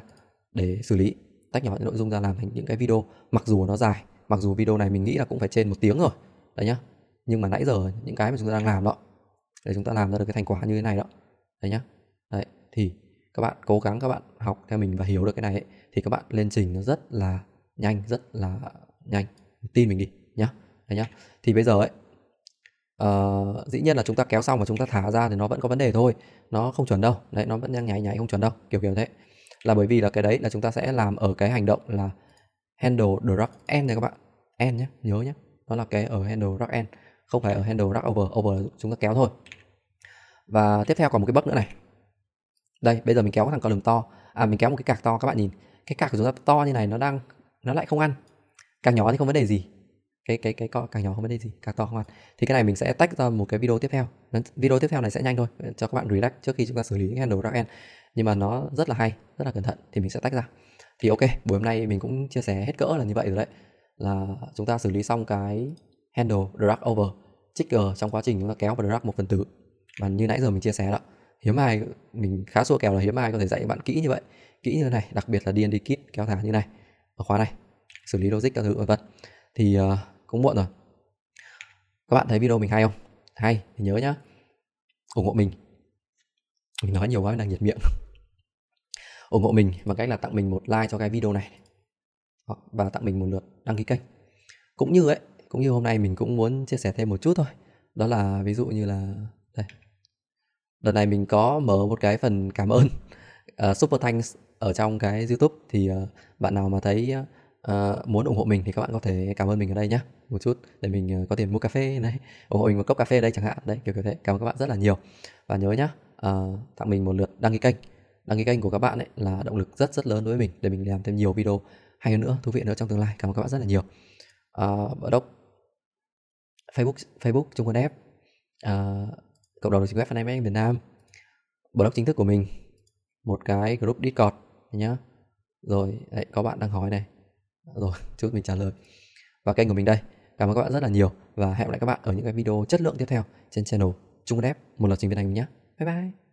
để xử lý tách nhỏ những nội dung ra làm thành những cái video mặc dù nó dài mặc dù video này mình nghĩ là cũng phải trên một tiếng rồi đấy nhá nhưng mà nãy giờ những cái mà chúng ta đang làm đó để chúng ta làm ra được cái thành quả như thế này đó đấy nhá đấy thì các bạn cố gắng các bạn học theo mình và hiểu được cái này ấy, thì các bạn lên trình nó rất là nhanh rất là nhanh tin mình đi nhá đấy nhá thì bây giờ ấy uh, dĩ nhiên là chúng ta kéo xong và chúng ta thả ra thì nó vẫn có vấn đề thôi nó không chuẩn đâu đấy nó vẫn đang nhảy nhảy không chuẩn đâu kiểu kiểu thế là bởi vì là cái đấy là chúng ta sẽ làm ở cái hành động là handle drag end này các bạn end nhé nhớ nhé nó là cái ở handle drag end không phải ở handle drag over over chúng ta kéo thôi và tiếp theo còn một cái bug nữa này đây bây giờ mình kéo cái thằng column to à mình kéo một cái cạc to các bạn nhìn cái cạc của chúng ta to như này nó đang nó lại không ăn càng nhỏ thì không vấn đề gì cái cái cái cọ càng nhỏ không vấn đề gì càng to không ăn thì cái này mình sẽ tách ra một cái video tiếp theo video tiếp theo này sẽ nhanh thôi cho các bạn relax trước khi chúng ta xử lý cái handle rack nhưng mà nó rất là hay rất là cẩn thận thì mình sẽ tách ra thì ok buổi hôm nay mình cũng chia sẻ hết cỡ là như vậy rồi đấy là chúng ta xử lý xong cái handle drag over trigger trong quá trình chúng ta kéo và drag một phần tử và như nãy giờ mình chia sẻ đó hiếm ai mình khá xua kèo là hiếm ai có thể dạy bạn kỹ như vậy kỹ như thế này đặc biệt là đi kit kéo thả như này ở khóa này xử lý logic các thứ vân vân thì uh, cũng muộn rồi các bạn thấy video mình hay không hay thì nhớ nhá ủng hộ mình mình nói nhiều quá mình đang nhiệt miệng ủng hộ mình bằng cách là tặng mình một like cho cái video này ờ, và tặng mình một lượt đăng ký kênh cũng như ấy cũng như hôm nay mình cũng muốn chia sẻ thêm một chút thôi đó là ví dụ như là đây lần này mình có mở một cái phần cảm ơn uh, super thanks ở trong cái youtube thì uh, bạn nào mà thấy uh, muốn ủng hộ mình thì các bạn có thể cảm ơn mình ở đây nhé một chút để mình uh, có tiền mua cà phê này ủng hộ mình một cốc cà phê đây chẳng hạn đấy kiểu như thế cảm ơn các bạn rất là nhiều và nhớ nhá uh, tặng mình một lượt đăng ký kênh đăng ký kênh của các bạn ấy là động lực rất rất lớn đối với mình để mình làm thêm nhiều video hay hơn nữa thú vị nữa trong tương lai cảm ơn các bạn rất là nhiều uh, đốc facebook facebook trung quân app uh, cộng đồng chính web fan em việt nam blog chính thức của mình một cái group discord nhá rồi đấy, có bạn đang hỏi này rồi chút mình trả lời và kênh của mình đây cảm ơn các bạn rất là nhiều và hẹn gặp lại các bạn ở những cái video chất lượng tiếp theo trên channel Trung đẹp một lần trình viên anh nhé bye bye